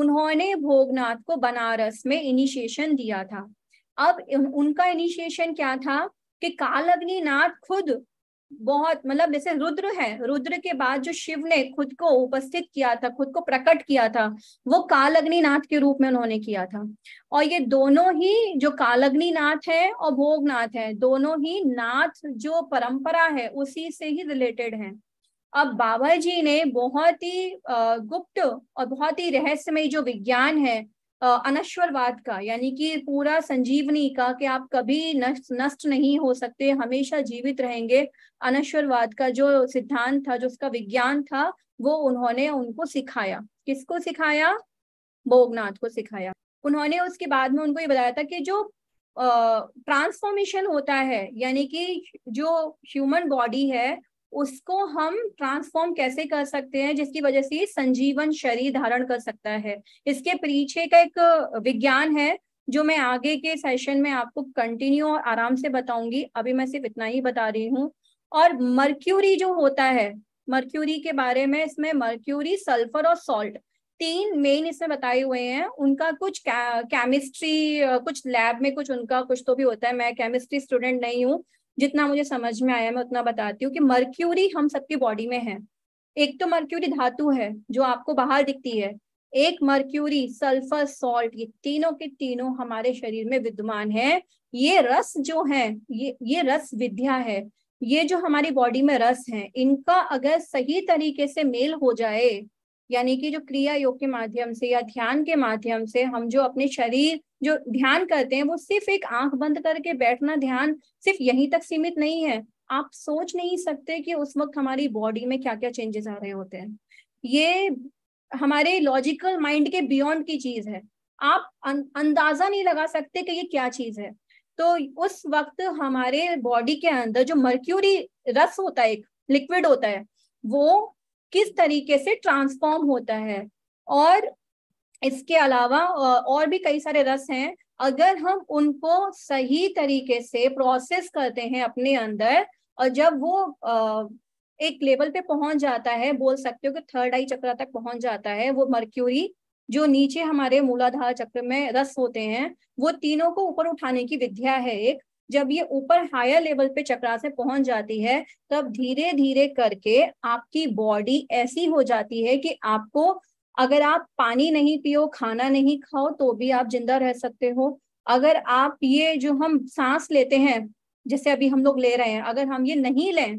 उन्होंने भोगनाथ को बनारस में इनिशिएशन दिया था अब उनका इनिशिएशन क्या था कि काल अग्निनाथ खुद बहुत मतलब जैसे रुद्र है रुद्र के बाद जो शिव ने खुद को उपस्थित किया था खुद को प्रकट किया था वो काल अग्निनाथ के रूप में उन्होंने किया था और ये दोनों ही जो काल अग्निनाथ है और भोगनाथ है दोनों ही नाथ जो परंपरा है उसी से ही रिलेटेड है अब बाबा जी ने बहुत ही गुप्त और बहुत ही रहस्यमय जो विज्ञान है अनश्वरवाद का यानी कि पूरा संजीवनी का कि आप कभी नष्ट नष्ट नहीं हो सकते हमेशा जीवित रहेंगे अनश्वरवाद का जो सिद्धांत था जो उसका विज्ञान था वो उन्होंने उनको सिखाया किसको सिखाया भोगनाथ को सिखाया उन्होंने उसके बाद में उनको ये बताया था कि जो ट्रांसफॉर्मेशन होता है यानी कि जो ह्यूमन बॉडी है उसको हम ट्रांसफॉर्म कैसे कर सकते हैं जिसकी वजह से संजीवन शरीर धारण कर सकता है इसके पीछे का एक विज्ञान है जो मैं आगे के सेशन में आपको कंटिन्यू और आराम से बताऊंगी अभी मैं सिर्फ इतना ही बता रही हूँ और मर्क्यूरी जो होता है मर्क्यूरी के बारे में इसमें मर्क्यूरी सल्फर और सॉल्ट तीन मेन इसमें बताए हुए हैं उनका कुछ केमिस्ट्री कुछ लैब में कुछ उनका कुछ तो भी होता है मैं केमिस्ट्री स्टूडेंट नहीं हूँ जितना मुझे समझ में आया मैं उतना बताती हूँ कि मर्क्यूरी हम सबकी बॉडी में है एक तो मर्क्यूरी धातु है जो आपको बाहर दिखती है एक मर्क्यूरी सल्फर सॉल्ट ये तीनों के तीनों हमारे शरीर में विद्यमान है ये रस जो है ये ये रस विद्या है ये जो हमारी बॉडी में रस है इनका अगर सही तरीके से मेल हो जाए यानी कि जो क्रिया योग के माध्यम से या ध्यान के माध्यम से हम जो अपने शरीर जो ध्यान करते हैं वो सिर्फ एक आंख बंद करके बैठना ध्यान सिर्फ यहीं तक सीमित नहीं है आप सोच नहीं सकते कि उस वक्त हमारी बॉडी में क्या क्या चेंजेस आ रहे होते हैं ये हमारे लॉजिकल माइंड के बियॉन्ड की चीज है आप अं-, अंदाजा नहीं लगा सकते कि ये क्या चीज है तो उस वक्त हमारे बॉडी के अंदर जो मर्क्यूरी रस होता है एक लिक्विड होता है वो किस तरीके से ट्रांसफॉर्म होता है और इसके अलावा और भी कई सारे रस हैं अगर हम उनको सही तरीके से प्रोसेस करते हैं अपने अंदर और जब वो एक लेवल पे पहुंच जाता है बोल सकते हो कि थर्ड आई चक्र तक पहुंच जाता है वो मर्क्यूरी जो नीचे हमारे मूलाधार चक्र में रस होते हैं वो तीनों को ऊपर उठाने की विद्या है एक जब ये ऊपर हायर लेवल पे चक्रा से पहुंच जाती है तब धीरे धीरे करके आपकी बॉडी ऐसी हो जाती है कि आपको अगर आप पानी नहीं पियो खाना नहीं खाओ तो भी आप जिंदा रह सकते हो अगर आप ये जो हम सांस लेते हैं जैसे अभी हम लोग ले रहे हैं अगर हम ये नहीं लें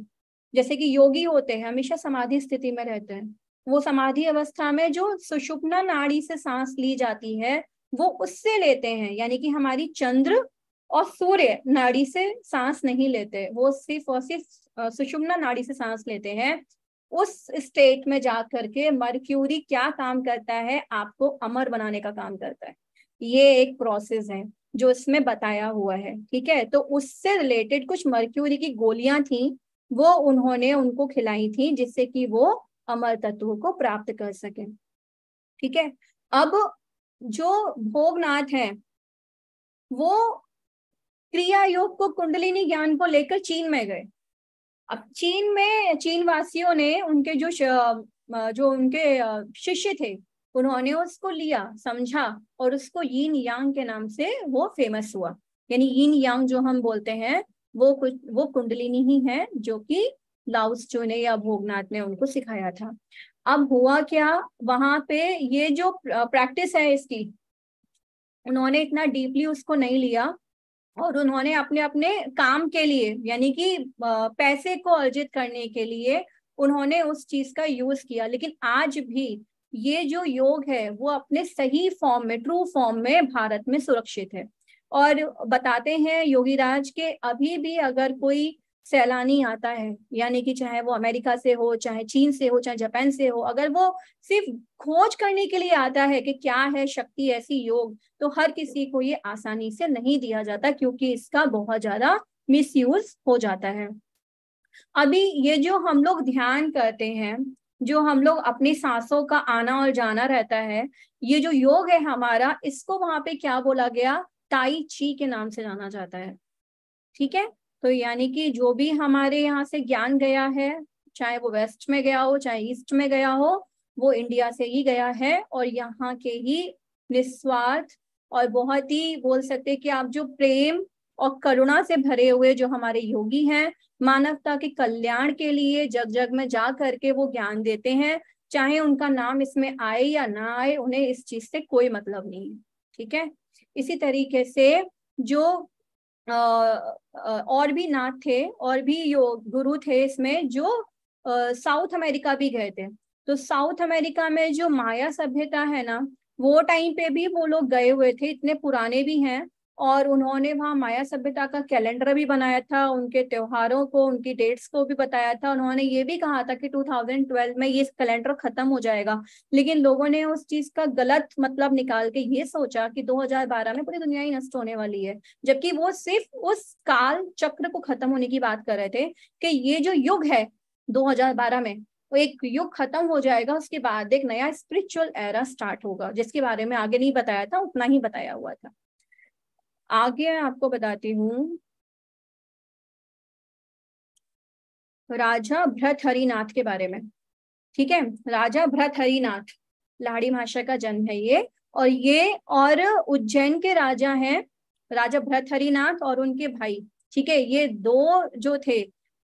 जैसे कि योगी होते हैं हमेशा समाधि स्थिति में रहते हैं वो समाधि अवस्था में जो सुषुप्ना नाड़ी से सांस ली जाती है वो उससे लेते हैं यानी कि हमारी चंद्र और सूर्य नाड़ी से सांस नहीं लेते वो सिर्फ और सिर्फ सुषुम्ना नाड़ी से सांस लेते हैं उस स्टेट में जा करके मर्क्यूरी क्या काम करता है आपको अमर बनाने का काम करता है ये एक प्रोसेस है जो इसमें बताया हुआ है ठीक है तो उससे रिलेटेड कुछ मर्क्यूरी की गोलियां थी वो उन्होंने उनको खिलाई थी जिससे कि वो अमर तत्व को प्राप्त कर सके ठीक है अब जो भोगनाथ है वो क्रिया योग को कुंडलिनी ज्ञान को लेकर चीन में गए अब चीन में चीन वासियों ने उनके जो जो उनके शिष्य थे उन्होंने उसको लिया समझा और उसको यीन यांग के नाम से वो फेमस हुआ यानी यीन यांग जो हम बोलते हैं वो कुछ वो कुंडलिनी ही है जो कि लाउसचू ने या भोगनाथ ने उनको सिखाया था अब हुआ क्या वहां पे ये जो प्रैक्टिस है इसकी उन्होंने इतना डीपली उसको नहीं लिया और उन्होंने अपने अपने काम के लिए यानी कि पैसे को अर्जित करने के लिए उन्होंने उस चीज का यूज किया लेकिन आज भी ये जो योग है वो अपने सही फॉर्म में ट्रू फॉर्म में भारत में सुरक्षित है और बताते हैं योगी राज के अभी भी अगर कोई सैलानी आता है यानी कि चाहे वो अमेरिका से हो चाहे चीन से हो चाहे जापान से हो अगर वो सिर्फ खोज करने के लिए आता है कि क्या है शक्ति ऐसी योग तो हर किसी को ये आसानी से नहीं दिया जाता क्योंकि इसका बहुत ज्यादा मिस हो जाता है अभी ये जो हम लोग ध्यान करते हैं जो हम लोग अपनी सांसों का आना और जाना रहता है ये जो योग है हमारा इसको वहां पे क्या बोला गया ताई ची के नाम से जाना जाता है ठीक है तो यानी कि जो भी हमारे यहाँ से ज्ञान गया है चाहे वो वेस्ट में गया हो चाहे ईस्ट में गया हो वो इंडिया से ही गया है और यहाँ के ही निस्वार्थ और बहुत ही बोल सकते कि आप जो प्रेम और करुणा से भरे हुए जो हमारे योगी हैं मानवता के कल्याण के लिए जग जग में जा करके वो ज्ञान देते हैं चाहे उनका नाम इसमें आए या ना आए उन्हें इस चीज से कोई मतलब नहीं है ठीक है इसी तरीके से जो और भी नाथ थे और भी योग गुरु थे इसमें जो साउथ अमेरिका भी गए थे तो साउथ अमेरिका में जो माया सभ्यता है ना वो टाइम पे भी वो लोग गए हुए थे इतने पुराने भी हैं और उन्होंने वहाँ माया सभ्यता का कैलेंडर भी बनाया था उनके त्योहारों को उनकी डेट्स को भी बताया था उन्होंने ये भी कहा था कि 2012 में ये कैलेंडर खत्म हो जाएगा लेकिन लोगों ने उस चीज का गलत मतलब निकाल के ये सोचा कि 2012 में पूरी दुनिया ही नष्ट होने वाली है जबकि वो सिर्फ उस काल चक्र को खत्म होने की बात कर रहे थे कि ये जो युग है दो में एक युग खत्म हो जाएगा उसके बाद एक नया स्पिरिचुअल एरा स्टार्ट होगा जिसके बारे में आगे नहीं बताया था उतना ही बताया हुआ था आगे आपको बताती हूँ राजा भ्रतहरिनाथ के बारे में ठीक है राजा भ्रतहरिनाथ लाड़ी भाषा का जन्म है ये और ये और उज्जैन के राजा हैं राजा भ्रत हरिनाथ और उनके भाई ठीक है ये दो जो थे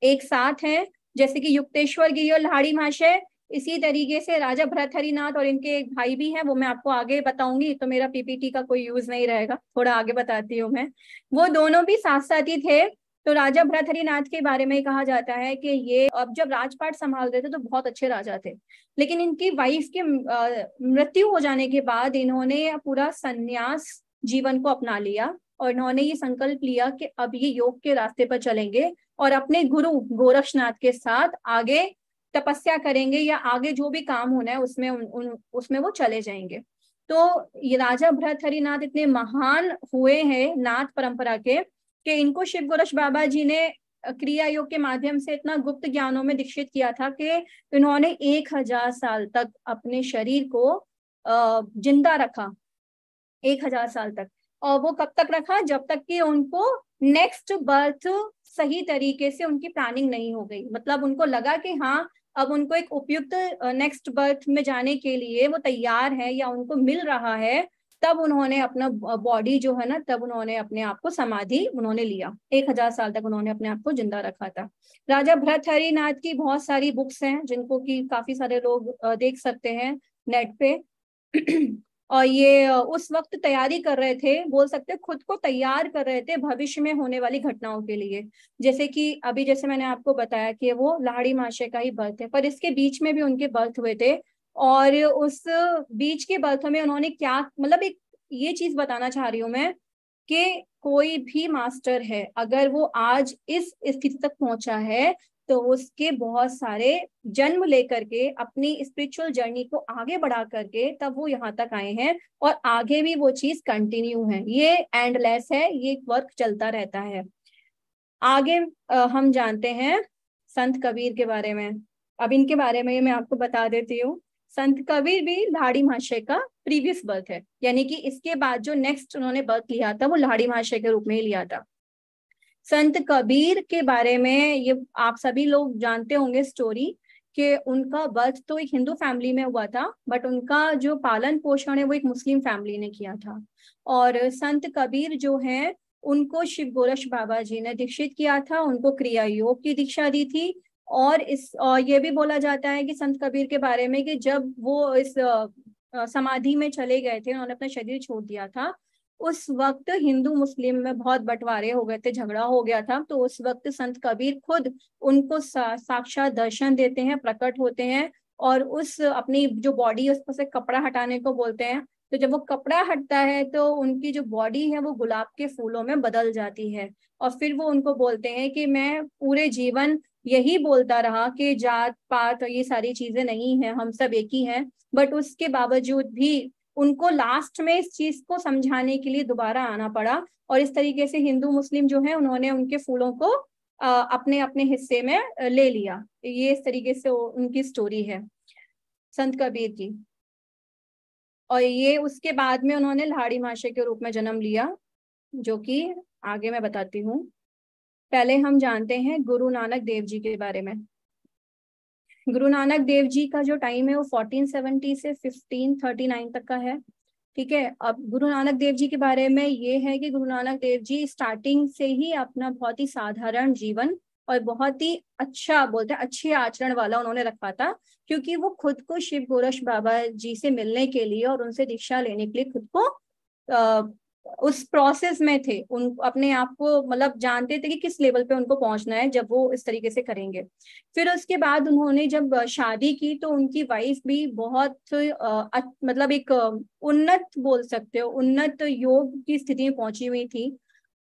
एक साथ हैं जैसे कि युक्तेश्वर की और लाड़ी भाषा इसी तरीके से राजा भरतहरिनाथ और इनके एक भाई भी हैं वो मैं आपको आगे बताऊंगी तो मेरा पीपीटी का कोई यूज नहीं रहेगा थोड़ा आगे बताती हूँ मैं वो दोनों भी साथ साथ ही थे तो राजा भ्रतहरिनाथ के बारे में कहा जाता है कि ये अब जब राजपाट संभाल रहे थे तो बहुत अच्छे राजा थे लेकिन इनकी वाइफ के मृत्यु हो जाने के बाद इन्होंने पूरा संन्यास जीवन को अपना लिया और इन्होंने ये संकल्प लिया कि अब ये योग के रास्ते पर चलेंगे और अपने गुरु गोरक्षनाथ के साथ आगे तपस्या करेंगे या आगे जो भी काम होना है उसमें उन, उन उसमें वो चले जाएंगे तो ये राजा भ्रतहरिनाथ इतने महान हुए हैं नाथ परंपरा के कि इनको शिव गुरश बाबा जी ने क्रिया योग के माध्यम से इतना गुप्त ज्ञानों में दीक्षित किया था कि इन्होंने एक हजार साल तक अपने शरीर को जिंदा रखा एक हजार साल तक और वो कब तक रखा जब तक कि उनको नेक्स्ट बर्थ सही तरीके से उनकी प्लानिंग नहीं हो गई मतलब उनको लगा कि हाँ अब उनको एक उपयुक्त नेक्स्ट बर्थ में जाने के लिए वो तैयार है या उनको मिल रहा है तब उन्होंने अपना बॉडी जो है ना तब उन्होंने अपने आप को समाधि उन्होंने लिया एक हजार साल तक उन्होंने अपने आप को जिंदा रखा था राजा भरत हरिनाथ की बहुत सारी बुक्स हैं जिनको की काफी सारे लोग देख सकते हैं नेट पे और ये उस वक्त तैयारी कर रहे थे बोल सकते खुद को तैयार कर रहे थे भविष्य में होने वाली घटनाओं के लिए जैसे कि अभी जैसे मैंने आपको बताया कि वो लाहड़ी माशे का ही बर्थ है पर इसके बीच में भी उनके बर्थ हुए थे और उस बीच के बर्थ में उन्होंने क्या मतलब एक ये चीज बताना चाह रही हूँ मैं कि कोई भी मास्टर है अगर वो आज इस स्थिति तक पहुंचा है तो उसके बहुत सारे जन्म लेकर के अपनी स्पिरिचुअल जर्नी को आगे बढ़ा करके तब वो यहाँ तक आए हैं और आगे भी वो चीज कंटिन्यू है ये एंडलेस है ये वर्क चलता रहता है आगे हम जानते हैं संत कबीर के बारे में अब इनके बारे में मैं आपको बता देती हूँ संत कबीर भी लाड़ी महाशय का प्रीवियस बर्थ है यानी कि इसके बाद जो नेक्स्ट उन्होंने बर्थ लिया था वो लाड़ी महाशय के रूप में ही लिया था संत कबीर के बारे में ये आप सभी लोग जानते होंगे स्टोरी कि उनका बर्थ तो एक हिंदू फैमिली में हुआ था बट उनका जो पालन पोषण है वो एक मुस्लिम फैमिली ने किया था और संत कबीर जो है उनको शिव गोरश बाबा जी ने दीक्षित किया था उनको क्रिया योग की दीक्षा दी थी और इस और ये भी बोला जाता है कि संत कबीर के बारे में कि जब वो इस समाधि में चले गए थे उन्होंने अपना शरीर छोड़ दिया था उस वक्त हिंदू मुस्लिम में बहुत बंटवारे हो गए थे झगड़ा हो गया था तो उस वक्त संत कबीर खुद उनको सा, साक्षात दर्शन देते हैं प्रकट होते हैं और उस अपनी जो बॉडी उस पर से कपड़ा हटाने को बोलते हैं तो जब वो कपड़ा हटता है तो उनकी जो बॉडी है वो गुलाब के फूलों में बदल जाती है और फिर वो उनको बोलते हैं कि मैं पूरे जीवन यही बोलता रहा कि जात पात और ये सारी चीजें नहीं है हम सब एक ही हैं बट उसके बावजूद भी उनको लास्ट में इस चीज को समझाने के लिए दोबारा आना पड़ा और इस तरीके से हिंदू मुस्लिम जो है उन्होंने उनके फूलों को अपने अपने हिस्से में ले लिया ये इस तरीके से उनकी स्टोरी है संत कबीर की और ये उसके बाद में उन्होंने लाड़ी माशे के रूप में जन्म लिया जो कि आगे मैं बताती हूँ पहले हम जानते हैं गुरु नानक देव जी के बारे में गुरु नानक देव जी का जो टाइम है वो 1470 से 1539 तक का है ठीक है अब गुरु नानक देव जी के बारे में ये है कि गुरु नानक देव जी स्टार्टिंग से ही अपना बहुत ही साधारण जीवन और बहुत ही अच्छा बोलते हैं अच्छे आचरण वाला उन्होंने रखा था क्योंकि वो खुद को शिव गोरश बाबा जी से मिलने के लिए और उनसे दीक्षा लेने के लिए खुद को उस प्रोसेस में थे उन अपने आप को मतलब जानते थे कि किस लेवल पे उनको पहुंचना है जब वो इस तरीके से करेंगे फिर उसके बाद उन्होंने जब शादी की तो उनकी वाइफ भी बहुत आ, मतलब एक उन्नत बोल सकते हो उन्नत योग की स्थिति में पहुंची हुई थी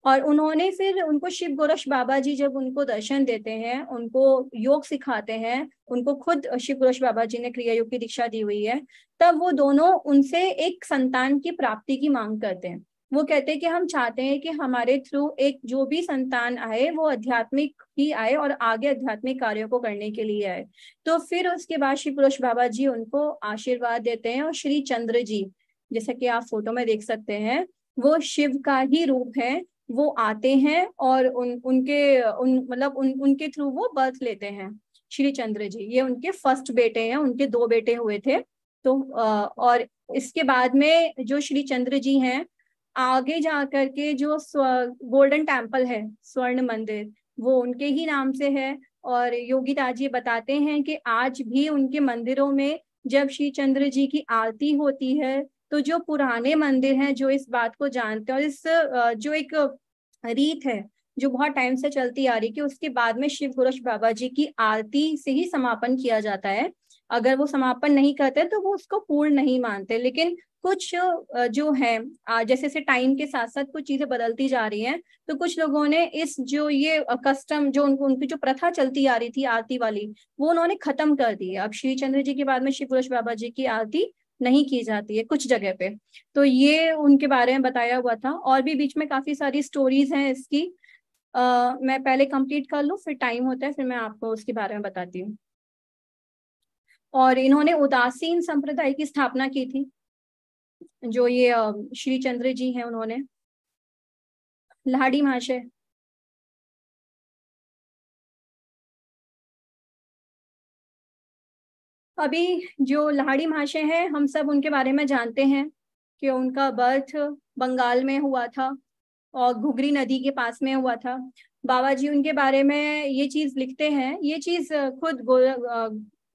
और उन्होंने फिर उनको शिव गोरक्ष बाबा जी जब उनको दर्शन देते हैं उनको योग सिखाते हैं उनको खुद शिव गोरक्ष बाबा जी ने क्रिया योग की दीक्षा दी हुई है तब वो दोनों उनसे एक संतान की प्राप्ति की मांग करते हैं वो कहते हैं कि हम चाहते हैं कि हमारे थ्रू एक जो भी संतान आए वो आध्यात्मिक ही आए और आगे आध्यात्मिक कार्यों को करने के लिए आए तो फिर उसके बाद श्री पुरुष बाबा जी उनको आशीर्वाद देते हैं और श्री चंद्र जी जैसा कि आप फोटो में देख सकते हैं वो शिव का ही रूप है वो आते हैं और उन उनके उन मतलब उन उनके थ्रू वो बर्थ लेते हैं श्री चंद्र जी ये उनके फर्स्ट बेटे हैं उनके दो बेटे हुए थे तो और इसके बाद में जो श्री चंद्र जी हैं आगे जा के जो गोल्डन टेम्पल है स्वर्ण मंदिर वो उनके ही नाम से है और योगी ताजी बताते हैं कि आज भी उनके मंदिरों में जब श्री चंद्र जी की आरती होती है तो जो पुराने मंदिर हैं जो इस बात को जानते हैं और इस जो एक रीत है जो बहुत टाइम से चलती आ रही कि उसके बाद में शिव गुरश बाबा जी की आरती से ही समापन किया जाता है अगर वो समापन नहीं करते तो वो उसको पूर्ण नहीं मानते लेकिन कुछ जो है जैसे जैसे टाइम के साथ साथ कुछ चीजें बदलती जा रही हैं तो कुछ लोगों ने इस जो ये कस्टम जो उनको उनकी जो प्रथा चलती आ रही थी आरती वाली वो उन्होंने खत्म कर दी है अब श्री चंद्र जी के बाद में श्री पुरुष बाबा जी की आरती नहीं की जाती है कुछ जगह पे तो ये उनके बारे में बताया हुआ था और भी बीच में काफी सारी स्टोरीज हैं इसकी आ, मैं पहले कंप्लीट कर लूँ फिर टाइम होता है फिर मैं आपको उसके बारे में बताती हूँ और इन्होंने उदासीन संप्रदाय की स्थापना की थी जो ये श्री चंद्र जी हैं उन्होंने लाडी महाशय अभी जो लाहड़ी महाशय हैं हम सब उनके बारे में जानते हैं कि उनका बर्थ बंगाल में हुआ था और घुगरी नदी के पास में हुआ था बाबा जी उनके बारे में ये चीज लिखते हैं ये चीज खुद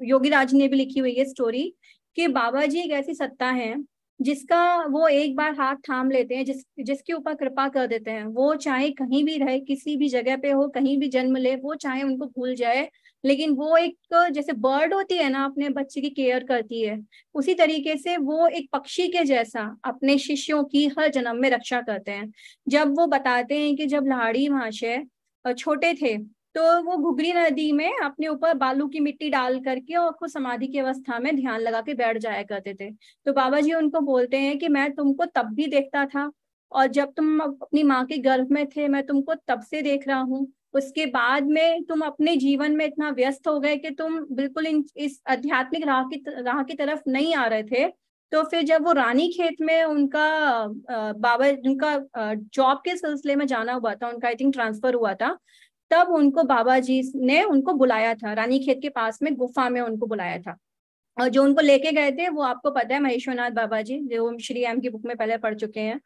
योगी राज ने भी लिखी हुई है स्टोरी कि बाबा जी एक ऐसी सत्ता है जिसका वो एक बार हाथ थाम लेते हैं जिस जिसके ऊपर कृपा कर देते हैं वो चाहे कहीं भी रहे किसी भी जगह पे हो कहीं भी जन्म ले वो चाहे उनको भूल जाए लेकिन वो एक जैसे बर्ड होती है ना अपने बच्चे की केयर करती है उसी तरीके से वो एक पक्षी के जैसा अपने शिष्यों की हर जन्म में रक्षा करते हैं जब वो बताते हैं कि जब लाड़ी महाशय छोटे थे तो वो घुघरी नदी में अपने ऊपर बालू की मिट्टी डाल करके और उसको समाधि की अवस्था में ध्यान लगा के बैठ जाया करते थे तो बाबा जी उनको बोलते हैं कि मैं तुमको तब भी देखता था और जब तुम अपनी माँ के गर्भ में थे मैं तुमको तब से देख रहा हूँ उसके बाद में तुम अपने जीवन में इतना व्यस्त हो गए कि तुम बिल्कुल इन इस आध्यात्मिक राह की राह की तरफ नहीं आ रहे थे तो फिर जब वो रानी खेत में उनका बाबा उनका जॉब के सिलसिले में जाना हुआ था उनका आई थिंक ट्रांसफर हुआ था तब उनको बाबा जी ने उनको बुलाया था रानी खेत के पास में गुफा में उनको बुलाया था और जो उनको लेके गए थे वो आपको पता है महेश्वरनाथ बाबा जी जो श्री एम की बुक में पहले पढ़ चुके हैं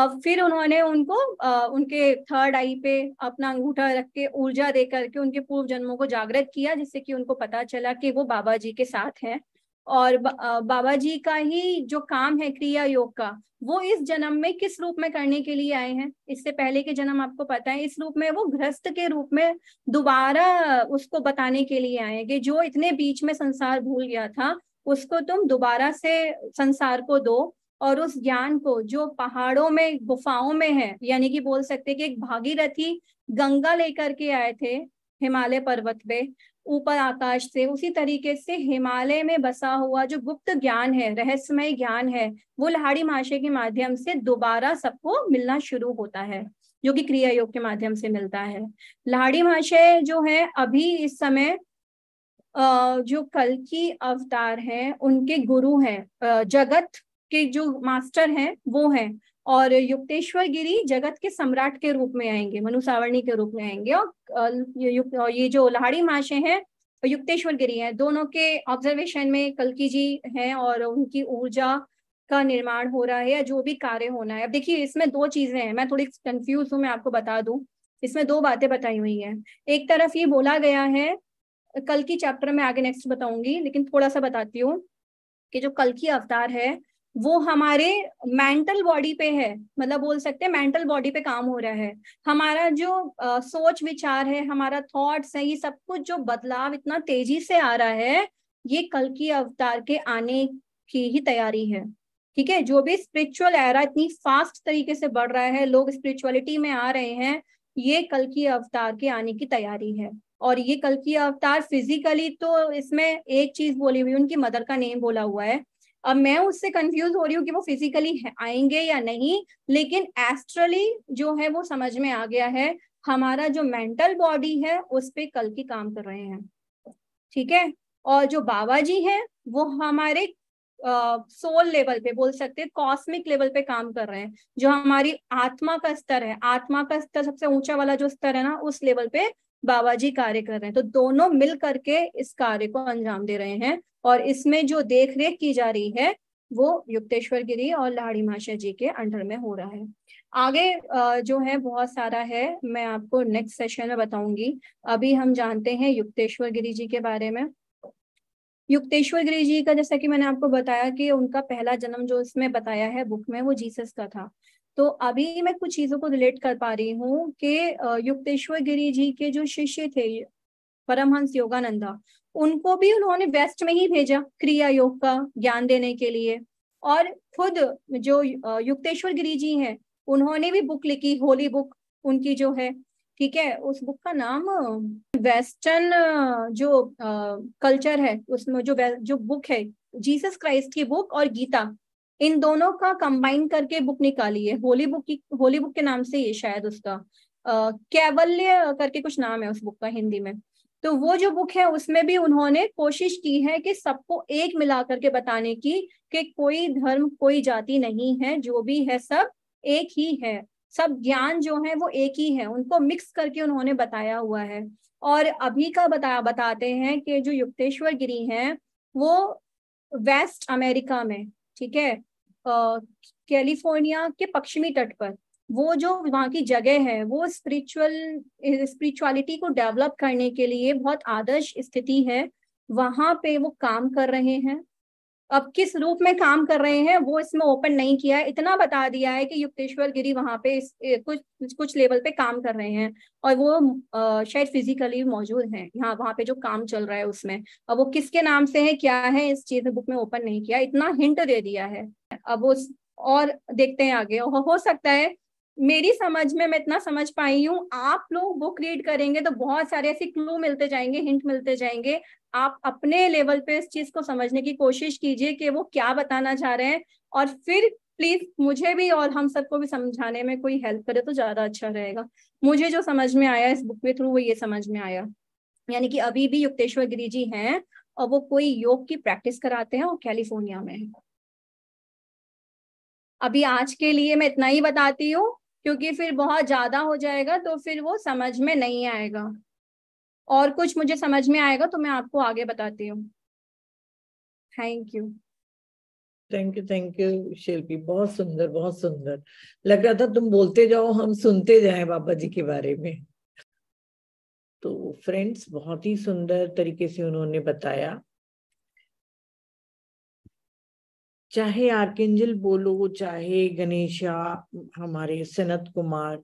और फिर उन्होंने उनको आ, उनके थर्ड आई पे अपना अंगूठा रख के ऊर्जा दे करके उनके पूर्व जन्मों को जागृत किया जिससे कि उनको पता चला कि वो बाबा जी के साथ हैं और बाबा जी का ही जो काम है क्रिया योग का वो इस जन्म में किस रूप में करने के लिए आए हैं इससे पहले के जन्म आपको पता है इस रूप में वो ग्रस्त के रूप में दोबारा उसको बताने के लिए आए हैं कि जो इतने बीच में संसार भूल गया था उसको तुम दोबारा से संसार को दो और उस ज्ञान को जो पहाड़ों में गुफाओं में है यानी कि बोल सकते कि एक भागीरथी गंगा लेकर के आए थे हिमालय पर्वत पे ऊपर आकाश से उसी तरीके से हिमालय में बसा हुआ जो गुप्त ज्ञान है रहस्यमय ज्ञान है वो लहाड़ी माशे के माध्यम से दोबारा सबको मिलना शुरू होता है जो कि क्रिया योग के माध्यम से मिलता है लहाड़ी महाशय जो है अभी इस समय जो कल की अवतार है उनके गुरु हैं जगत के जो मास्टर हैं वो हैं और युक्तेश्वर गिरी जगत के सम्राट के रूप में आएंगे मनु के रूप में आएंगे और ये जो लहाड़ी माशे हैं युक्तेश्वर गिरी हैं दोनों के ऑब्जर्वेशन में कलकी जी हैं और उनकी ऊर्जा का निर्माण हो रहा है या जो भी कार्य होना है अब देखिए इसमें दो चीजें हैं मैं थोड़ी कंफ्यूज हूँ मैं आपको बता दू इसमें दो बातें बताई हुई है एक तरफ ये बोला गया है कल की चैप्टर में आगे नेक्स्ट बताऊंगी लेकिन थोड़ा सा बताती हूँ कि जो कल की अवतार है वो हमारे मेंटल बॉडी पे है मतलब बोल सकते हैं मेंटल बॉडी पे काम हो रहा है हमारा जो आ, सोच विचार है हमारा थॉट्स है ये सब कुछ जो बदलाव इतना तेजी से आ रहा है ये कल की अवतार के आने की ही तैयारी है ठीक है जो भी स्पिरिचुअल एरा इतनी फास्ट तरीके से बढ़ रहा है लोग स्पिरिचुअलिटी में आ रहे हैं ये कल की अवतार के आने की तैयारी है और ये कल की अवतार फिजिकली तो इसमें एक चीज बोली हुई उनकी मदर का नेम बोला हुआ है अब मैं उससे कंफ्यूज हो रही हूँ कि वो फिजिकली आएंगे या नहीं लेकिन एस्ट्रली जो है वो समझ में आ गया है हमारा जो मेंटल बॉडी है उस पर कल की काम कर रहे हैं ठीक है और जो बाबा जी हैं वो हमारे सोल uh, लेवल पे बोल सकते हैं कॉस्मिक लेवल पे काम कर रहे हैं जो हमारी आत्मा का स्तर है आत्मा का स्तर सबसे ऊंचा वाला जो स्तर है ना उस लेवल पे बाबा जी कार्य कर रहे हैं तो दोनों मिल करके इस कार्य को अंजाम दे रहे हैं और इसमें जो देख रेख की जा रही है वो युक्तेश्वर गिरी और लाहड़ी महाशय जी के अंडर में हो रहा है आगे जो है बहुत सारा है मैं आपको नेक्स्ट सेशन में बताऊंगी अभी हम जानते हैं युक्तेश्वर गिरी जी के बारे में युक्तेश्वर गिरी जी का जैसा कि मैंने आपको बताया कि उनका पहला जन्म जो इसमें बताया है बुक में वो जीसस का था तो अभी मैं कुछ चीजों को रिलेट कर पा रही हूँ कि युक्तेश्वर गिरी जी के जो शिष्य थे परमहंस योगानंदा उनको भी उन्होंने वेस्ट में ही भेजा क्रिया योग का ज्ञान देने के लिए और खुद जो युक्तेश्वर गिरी जी हैं उन्होंने भी बुक लिखी होली बुक उनकी जो है ठीक है उस बुक का नाम वेस्टर्न जो कल्चर है उसमें जो जो बुक है जीसस क्राइस्ट की बुक और गीता इन दोनों का कंबाइन करके बुक निकाली है होली बुक की होली बुक के नाम से ये शायद उसका कैवल्य करके कुछ नाम है उस बुक का हिंदी में तो वो जो बुक है उसमें भी उन्होंने कोशिश की है कि सबको एक मिला करके बताने की कि कोई धर्म कोई जाति नहीं है जो भी है सब एक ही है सब ज्ञान जो है वो एक ही है उनको मिक्स करके उन्होंने बताया हुआ है और अभी का बता बताते हैं कि जो युक्तेश्वर गिरी है वो वेस्ट अमेरिका में ठीक है कैलिफोर्निया के पश्चिमी तट पर वो जो वहाँ की जगह है वो स्पिरिचुअल स्पिरिचुअलिटी को डेवलप करने के लिए बहुत आदर्श स्थिति है वहां पे वो काम कर रहे हैं अब किस रूप में काम कर रहे हैं वो इसमें ओपन नहीं किया है इतना बता दिया है कि युक्तेश्वर गिरी वहां पे इस, कुछ कुछ लेवल पे काम कर रहे हैं और वो आ, शायद फिजिकली मौजूद हैं यहाँ वहां पे जो काम चल रहा है उसमें अब वो किसके नाम से है क्या है इस चीज बुक में ओपन नहीं किया इतना हिंट दे दिया है अब वो और देखते हैं आगे हो, हो सकता है मेरी समझ में मैं इतना समझ पाई हूँ आप लोग बुक रीड करेंगे तो बहुत सारे ऐसे क्लू मिलते जाएंगे हिंट मिलते जाएंगे आप अपने लेवल पे इस चीज को समझने की कोशिश कीजिए कि वो क्या बताना चाह रहे हैं और फिर प्लीज मुझे भी और हम सबको भी समझाने में कोई हेल्प करे तो ज्यादा अच्छा रहेगा मुझे जो समझ में आया इस बुक के थ्रू वो ये समझ में आया यानी कि अभी भी युक्तेश्वर गिरी जी हैं और वो कोई योग की प्रैक्टिस कराते हैं और कैलिफोर्निया में है अभी आज के लिए मैं इतना ही बताती हूँ क्योंकि फिर बहुत ज्यादा हो जाएगा तो फिर वो समझ में नहीं आएगा और कुछ मुझे समझ में आएगा तो मैं आपको आगे बताती हूँ thank you thank you thank you Shilpi बहुत सुंदर बहुत सुंदर लग रहा था तुम बोलते जाओ हम सुनते जाए बाबा जी के बारे में तो फ्रेंड्स बहुत ही सुंदर तरीके से उन्होंने बताया चाहे आर्किंजल बोलो चाहे गणेशा हमारे सनत कुमार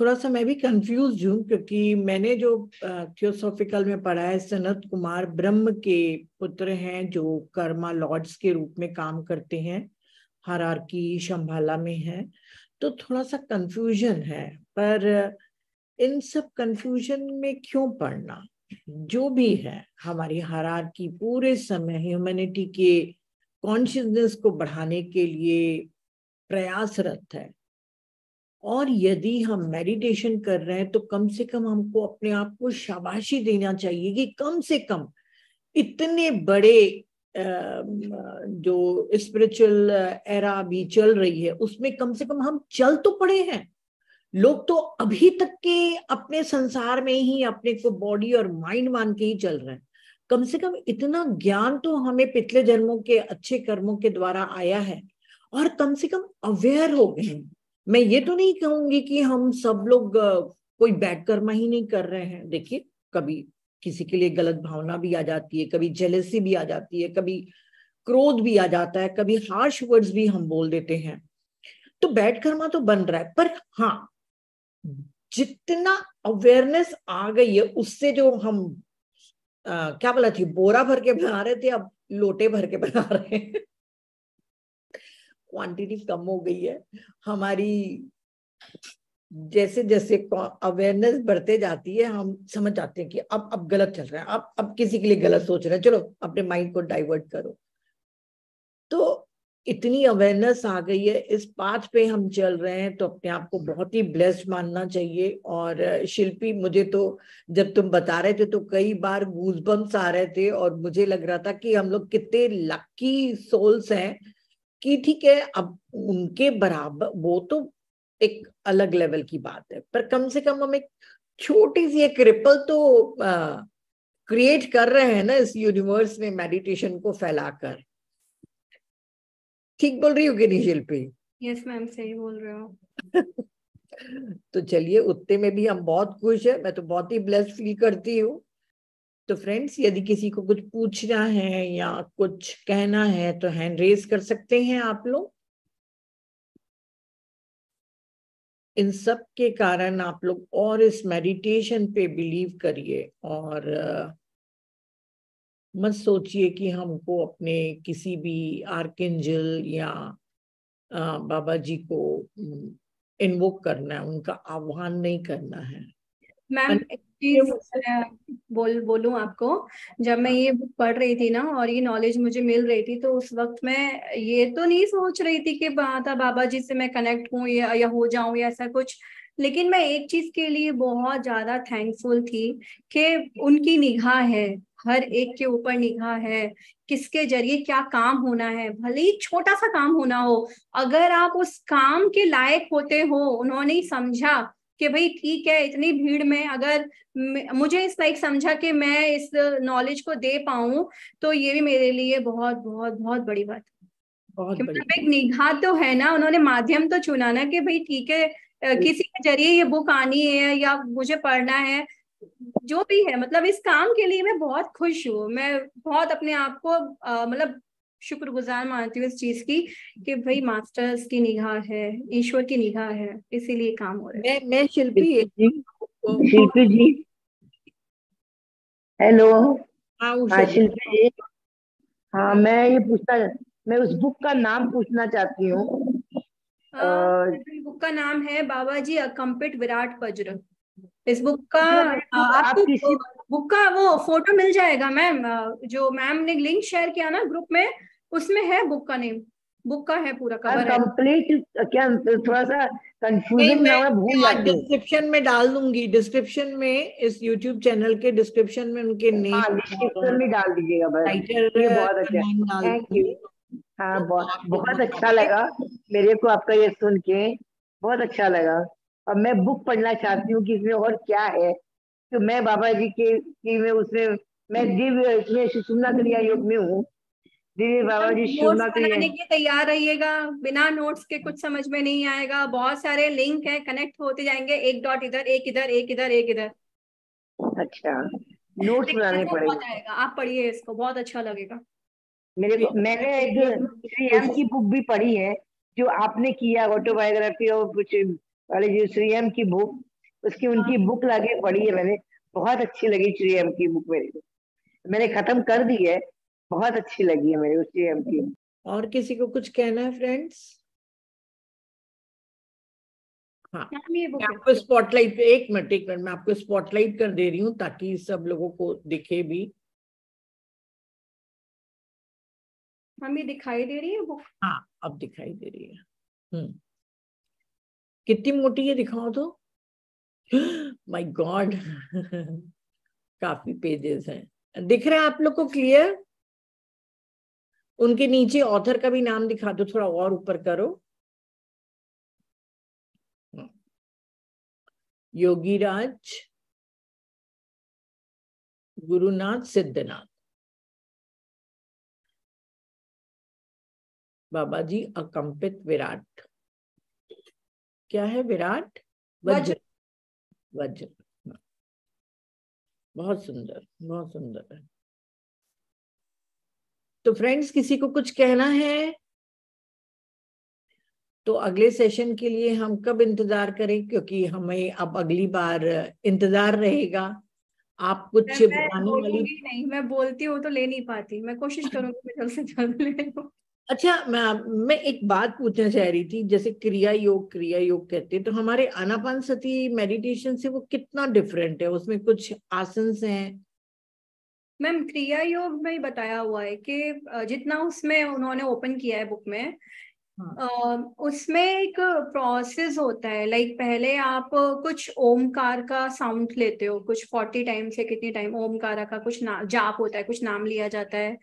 थोड़ा सा मैं भी कंफ्यूज हूँ क्योंकि मैंने जो थियोसॉफिकल में पढ़ा है सनत कुमार ब्रह्म के पुत्र हैं जो कर्मा लॉर्ड्स के रूप में काम करते हैं हर आर की शंभाला में है तो थोड़ा सा कंफ्यूजन है पर इन सब कंफ्यूजन में क्यों पढ़ना जो भी है हमारी हर की पूरे समय ह्यूमैनिटी के कॉन्शियसनेस को बढ़ाने के लिए प्रयासरत है और यदि हम मेडिटेशन कर रहे हैं तो कम से कम हमको अपने आप को शाबाशी देना चाहिए कि कम से कम इतने बड़े जो स्पिरिचुअल एरा भी चल रही है उसमें कम से कम हम चल तो पड़े हैं लोग तो अभी तक के अपने संसार में ही अपने को बॉडी और माइंड मान के ही चल रहे हैं कम से कम इतना ज्ञान तो हमें पिछले जन्मों के अच्छे कर्मों के द्वारा आया है और कम से कम अवेयर हो गए मैं ये तो नहीं कहूंगी कि हम सब लोग कोई बैड कर्मा ही नहीं कर रहे हैं देखिए कभी किसी के लिए गलत भावना भी आ जाती है कभी जेलेसी भी आ जाती है कभी क्रोध भी आ जाता है कभी हार्श वर्ड्स भी हम बोल देते हैं तो बैड कर्मा तो बन रहा है पर हाँ जितना अवेयरनेस आ गई है उससे जो हम क्या बोला थी बोरा भर के बना रहे थे अब लोटे भर के बना रहे हैं क्वांटिटी कम हो गई है हमारी जैसे जैसे अवेयरनेस बढ़ते जाती है हम समझ जाते हैं कि अब अब गलत चल रहा है अब अब किसी के लिए गलत सोच रहे हैं चलो अपने माइंड को डाइवर्ट करो तो इतनी अवेयरनेस आ गई है इस पाथ पे हम चल रहे हैं तो अपने आप को बहुत ही ब्लेस्ड मानना चाहिए और शिल्पी मुझे तो जब तुम बता रहे थे तो कई बार गूजबम्स आ रहे थे और मुझे लग रहा था कि हम लोग कितने लकी सोल्स हैं कि ठीक है अब उनके बराबर वो तो एक अलग लेवल की बात है पर कम से कम हम एक छोटी सी एक रिपल तो क्रिएट कर रहे हैं ना इस यूनिवर्स में मेडिटेशन को फैलाकर ठीक बोल रही हो कि नहीं शिल्पी यस मैम सही बोल रहे हो तो चलिए उत्ते में भी हम बहुत खुश है मैं तो बहुत ही ब्लेस्ड फील करती हूँ तो फ्रेंड्स यदि किसी को कुछ पूछना है या कुछ कहना है तो हैंड रेज कर सकते हैं आप लोग इन सब के कारण आप लोग और इस मेडिटेशन पे बिलीव करिए और मत सोचिए कि हमको अपने किसी भी आर्किंजल या बाबा जी को इन्वोक करना है उनका आह्वान नहीं करना है मैम बोल बोलूं आपको जब मैं हाँ। ये बुक पढ़ रही थी ना और ये नॉलेज मुझे मिल रही थी तो उस वक्त मैं ये तो नहीं सोच रही थी कि था हाँ, बाबा जी से मैं कनेक्ट हूँ या, या हो जाऊं या ऐसा कुछ लेकिन मैं एक चीज के लिए बहुत ज्यादा थैंकफुल थी कि उनकी निगाह है हर एक के ऊपर निगाह है किसके जरिए क्या काम होना है भले ही छोटा सा काम होना हो अगर आप उस काम के लायक होते हो उन्होंने समझा कि भाई ठीक है इतनी भीड़ में अगर मुझे इस लाइक समझा कि मैं इस नॉलेज को दे पाऊं तो ये भी मेरे लिए बहुत बहुत बहुत बड़ी बात बहुत एक निगाह तो है ना उन्होंने माध्यम तो चुना ना कि भाई ठीक है किसी के जरिए ये बुक आनी है या मुझे पढ़ना है जो भी है मतलब इस काम के लिए मैं बहुत खुश हूँ मैं बहुत अपने आप को मतलब शुक्रगुजार मानती हूँ इस चीज की कि भाई मास्टर्स की निगाह है ईश्वर की निगाह है इसीलिए काम हो रहा है मैं मैं शिल्पी जी हेलो हाँ, हाँ शिल्पी जी हाँ मैं ये पूछता मैं उस बुक का नाम पूछना चाहती हूँ हाँ, बुक का नाम है बाबा जी अकम्पिट विराट वज्र फेसबुक का हाँ, आपको बुक का वो फोटो मिल जाएगा मैम जो मैम ने लिंक शेयर किया ना ग्रुप में उसमें है बुक का नेम बुक का है पूरा कवर कंप्लीट क्या थोड़ा सा कंफ्यूजन ना भूल डिस्क्रिप्शन में डाल दूंगी डिस्क्रिप्शन में इस यूट्यूब चैनल के डिस्क्रिप्शन में उनके नेम हाँ, डिस्क्रिप्शन में डाल दीजिएगा बहुत अच्छा थैंक यू बहुत बहुत अच्छा लगा मेरे को आपका ये सुन के बहुत अच्छा लगा और मैं बुक पढ़ना चाहती हूँ कि इसमें और क्या है तो मैं बाबा जी के में उसमें मैं दिव्य इसमें सुषुम्ना क्रिया योग में हूँ दिव्य बाबा जी सुषुम्ना क्रिया के तैयार रहिएगा बिना नोट्स के कुछ समझ में नहीं आएगा बहुत सारे लिंक है कनेक्ट होते जाएंगे एक डॉट इधर एक इधर एक इधर एक इधर अच्छा नोट्स बनाने तो पड़ेगा आप पढ़िए इसको बहुत अच्छा लगेगा मेरे मैंने एक श्री एम की बुक भी पढ़ी है जो आपने किया ऑटोबायोग्राफी और कुछ वाले जो श्री एम की बुक उसकी उनकी बुक हाँ। लाके पढ़ी है मैंने बहुत अच्छी लगी श्री एम की बुक मेरे को मैंने खत्म कर दी है बहुत अच्छी लगी है मेरे श्री एम की और किसी को कुछ कहना है फ्रेंड्स हाँ आपको स्पॉटलाइट पे एक मिनट एक मिनट मैं आपको स्पॉटलाइट कर दे रही हूँ ताकि सब लोगों को दिखे भी हमें दिखाई दे रही है बुक हाँ अब दिखाई दे रही है हम्म कितनी मोटी है दिखाओ तो माय गॉड काफी पेजेस हैं दिख रहा है आप लोग को क्लियर उनके नीचे ऑथर का भी नाम दिखा दो थोड़ा और ऊपर करो योगीराज गुरुनाथ सिद्धनाथ बाबा जी अकंपित विराट क्या है विराट वज्र वज्र बहुत सुंदर बहुत सुंदर है तो फ्रेंड्स किसी को कुछ कहना है तो अगले सेशन के लिए हम कब इंतजार करें क्योंकि हमें अब अगली बार इंतजार रहेगा आप कुछ मैं वाली नहीं मैं बोलती हूँ तो ले नहीं पाती मैं कोशिश करूंगी जल्द से जल्द ले लू अच्छा मैं, मैं एक बात पूछना चाह रही थी जैसे क्रिया योग क्रिया योग कहते हैं तो हमारे आनापान सती मेडिटेशन से वो कितना डिफरेंट है उसमें कुछ आसन हैं मैम क्रिया योग में बताया हुआ है कि जितना उसमें उन्होंने ओपन किया है बुक में हाँ. उसमें एक प्रोसेस होता है लाइक पहले आप कुछ ओमकार का साउंड लेते हो कुछ फोर्टी टाइम से कितने टाइम ओमकारा का कुछ नाम जाप होता है कुछ नाम लिया जाता है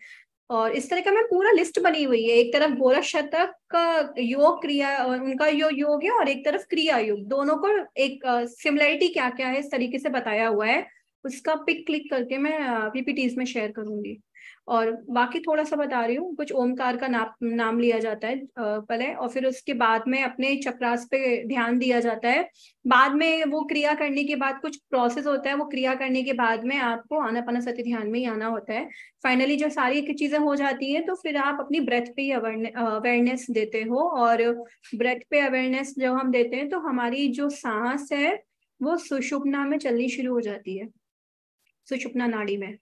और इस तरह का मैम पूरा लिस्ट बनी हुई है एक तरफ गोरख शतक का योग क्रिया और उनका यो योग है और एक तरफ क्रिया योग दोनों को एक सिमिलरिटी क्या क्या है इस तरीके से बताया हुआ है उसका पिक क्लिक करके मैं पीपीटीज में शेयर करूंगी और बाकी थोड़ा सा बता रही हूँ कुछ ओमकार का नाम नाम लिया जाता है पहले और फिर उसके बाद में अपने चक्रास पे ध्यान दिया जाता है बाद में वो क्रिया करने के बाद कुछ प्रोसेस होता है वो क्रिया करने के बाद में आपको आना पाना सत्य ध्यान में ही आना होता है फाइनली जब सारी चीजें हो जाती है तो फिर आप अपनी ब्रेथ पे अवेयरनेस देते हो और ब्रेथ पे अवेयरनेस जब हम देते हैं तो हमारी जो सांस है वो सुशुभना में चलनी शुरू हो जाती है सुशुभना नाड़ी में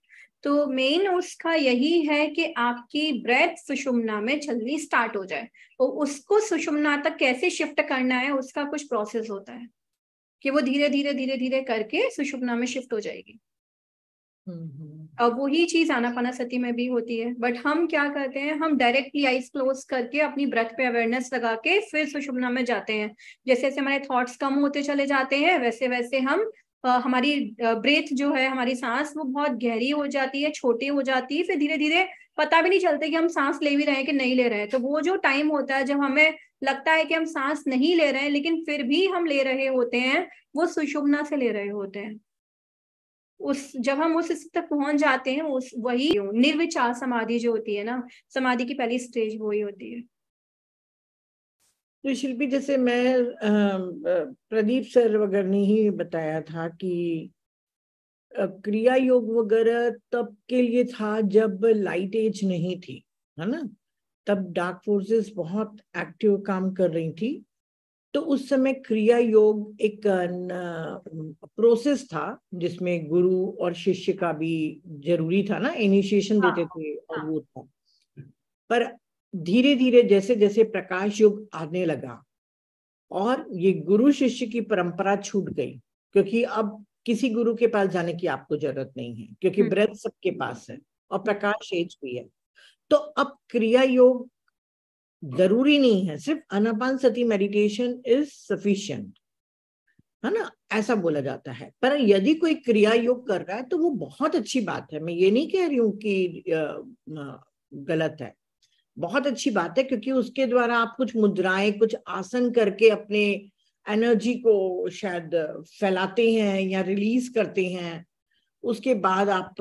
तो मेन उसका यही है कि आपकी ब्रेथ सुषुम्ना में चलनी स्टार्ट हो जाए तो उसको सुषुम्ना तक कैसे शिफ्ट करना है उसका कुछ प्रोसेस होता है कि वो धीरे धीरे धीरे धीरे करके सुषुम्ना में शिफ्ट हो जाएगी अब वही चीज आनापाना सती में भी होती है बट हम क्या करते हैं हम डायरेक्टली आईज क्लोज करके अपनी ब्रेथ पे अवेयरनेस लगा के फिर सुषुम्ना में जाते हैं जैसे जैसे हमारे थॉट्स कम होते चले जाते हैं वैसे वैसे हम हमारी ब्रेथ जो है हमारी सांस वो बहुत गहरी हो जाती है छोटी हो जाती है फिर धीरे धीरे पता भी नहीं चलता कि हम सांस ले भी रहे हैं कि नहीं ले रहे हैं तो वो जो टाइम होता है जब हमें लगता है कि हम सांस नहीं ले रहे हैं लेकिन फिर भी हम ले रहे होते हैं वो सुशुभना से ले रहे होते हैं उस जब हम उस स्थिति तक पहुंच जाते हैं उस वही निर्विचार समाधि जो होती है ना समाधि की पहली स्टेज वही होती है तो शिल्पी जैसे मैं प्रदीप सर वगैरह ने ही बताया था कि क्रिया योग वगैरह तब के लिए था जब लाइट एज नहीं थी है ना तब डार्क फोर्सेस बहुत एक्टिव काम कर रही थी तो उस समय क्रिया योग एक प्रोसेस था जिसमें गुरु और शिष्य का भी जरूरी था ना इनिशिएशन हाँ, देते थे और हाँ। वो था पर धीरे धीरे जैसे जैसे प्रकाश युग आने लगा और ये गुरु शिष्य की परंपरा छूट गई क्योंकि अब किसी गुरु के पास जाने की आपको जरूरत नहीं है क्योंकि हम्म। ब्रेथ सबके पास है और प्रकाश एज भी है तो अब क्रिया योग जरूरी नहीं है सिर्फ Anapanasati meditation is sufficient है ना ऐसा बोला जाता है पर यदि कोई क्रिया योग कर रहा है तो वो बहुत अच्छी बात है मैं ये नहीं कह रही हूं कि गलत है बहुत अच्छी बात है क्योंकि उसके द्वारा आप कुछ मुद्राएं कुछ आसन करके अपने एनर्जी को शायद फैलाते हैं या रिलीज करते हैं उसके बाद आप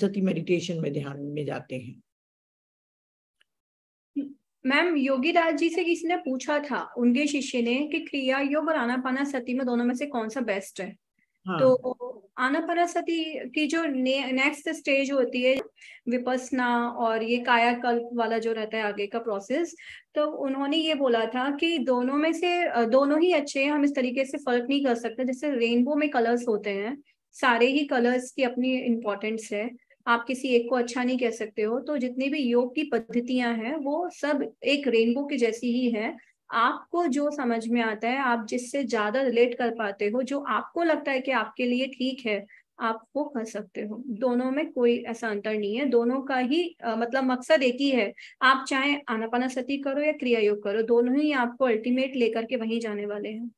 सती मेडिटेशन में ध्यान में जाते हैं मैम योगी राज जी से किसी ने पूछा था उनके शिष्य ने कि क्रिया योग और आनापाना सती में दोनों में से कौन सा बेस्ट है हाँ. तो सती की जो ने, नेक्स्ट स्टेज होती है विपसना और ये कायाकल्प वाला जो रहता है आगे का प्रोसेस तो उन्होंने ये बोला था कि दोनों में से दोनों ही अच्छे हैं हम इस तरीके से फर्क नहीं कर सकते जैसे रेनबो में कलर्स होते हैं सारे ही कलर्स की अपनी इम्पोर्टेंस है आप किसी एक को अच्छा नहीं कह सकते हो तो जितनी भी योग की पद्धतियां हैं वो सब एक रेनबो के जैसी ही है आपको जो समझ में आता है आप जिससे ज्यादा रिलेट कर पाते हो जो आपको लगता है कि आपके लिए ठीक है आप वो कर सकते हो दोनों में कोई ऐसा अंतर नहीं है दोनों का ही आ, मतलब मकसद एक ही है आप चाहे आनापाना सती करो या क्रिया योग करो दोनों ही आपको अल्टीमेट लेकर के वहीं जाने वाले हैं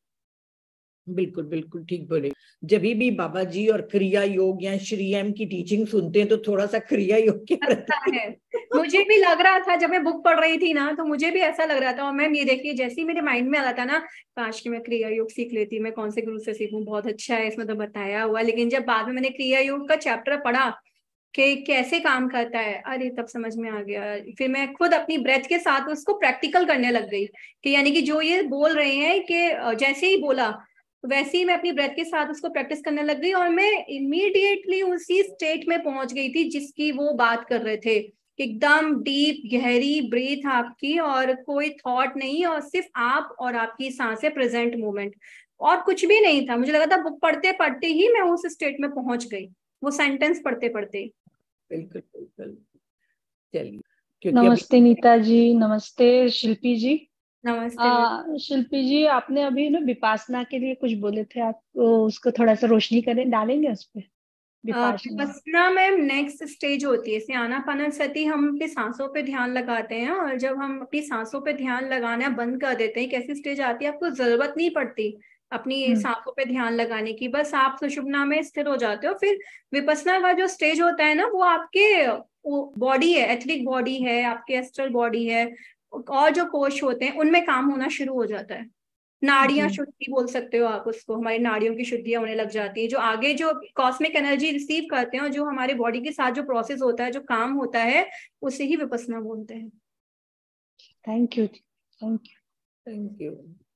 बिल्कुल बिल्कुल ठीक बोले जब भी बाबा जी और क्रिया योग या श्री एम की टीचिंग सुनते हैं तो थोड़ा सा क्रिया योग के रहता अच्छा है मुझे भी लग रहा था जब मैं बुक पढ़ रही थी ना तो मुझे भी ऐसा लग रहा था और मैम ये देखिए जैसे ही मेरे माइंड में आ रहा था ना काश की मैं क्रिया योग सीख लेती मैं कौन से गुरु से सीखू बहुत अच्छा है इसमें तो बताया हुआ लेकिन जब बाद में मैंने क्रिया योग का चैप्टर पढ़ा कि कैसे काम करता है अरे तब समझ में आ गया फिर मैं खुद अपनी ब्रेथ के साथ उसको प्रैक्टिकल करने लग गई कि यानी कि जो ये बोल रहे हैं कि जैसे ही बोला वैसे ही मैं अपनी ब्रेथ के साथ उसको प्रैक्टिस करने लग गई और मैं इमीडिएटली उसी स्टेट में पहुंच गई थी जिसकी वो बात कर रहे थे एकदम डीप गहरी ब्रीथ आपकी और कोई थॉट नहीं और सिर्फ आप और आपकी सांसें प्रेजेंट मोमेंट और कुछ भी नहीं था मुझे लगा था बुक पढ़ते पढ़ते ही मैं उस स्टेट में पहुंच गई वो सेंटेंस पढ़ते पढ़ते बिल्कुल बिल्कुल चलिए नमस्ते नीता जी नमस्ते शिल्पी जी नमस्ते शिल्पी जी आपने अभी ना विपासना के लिए कुछ बोले थे आप तो उसको थोड़ा सा रोशनी करें डालेंगे उस पर विपासना मैम नेक्स्ट स्टेज होती है सियाना पनन सती हम अपनी सांसों पे ध्यान लगाते हैं और जब हम अपनी सांसों पे ध्यान लगाना बंद कर देते हैं कैसी स्टेज आती है आपको जरूरत नहीं पड़ती अपनी हम्म। सांसों पे ध्यान लगाने की बस आप सुषुप्ना में स्थिर हो जाते हो फिर विपसना का जो स्टेज होता है ना वो आपके बॉडी है एथलिक बॉडी है आपके एस्ट्रल बॉडी है और जो कोश होते हैं उनमें काम होना शुरू हो जाता है नाड़ियां शुद्धि बोल सकते हो आप उसको हमारी नाड़ियों की शुद्धियां होने लग जाती है जो आगे जो कॉस्मिक एनर्जी रिसीव करते हैं और जो हमारे बॉडी के साथ जो प्रोसेस होता है जो काम होता है उसे ही विपसना बोलते हैं thank you thank you thank you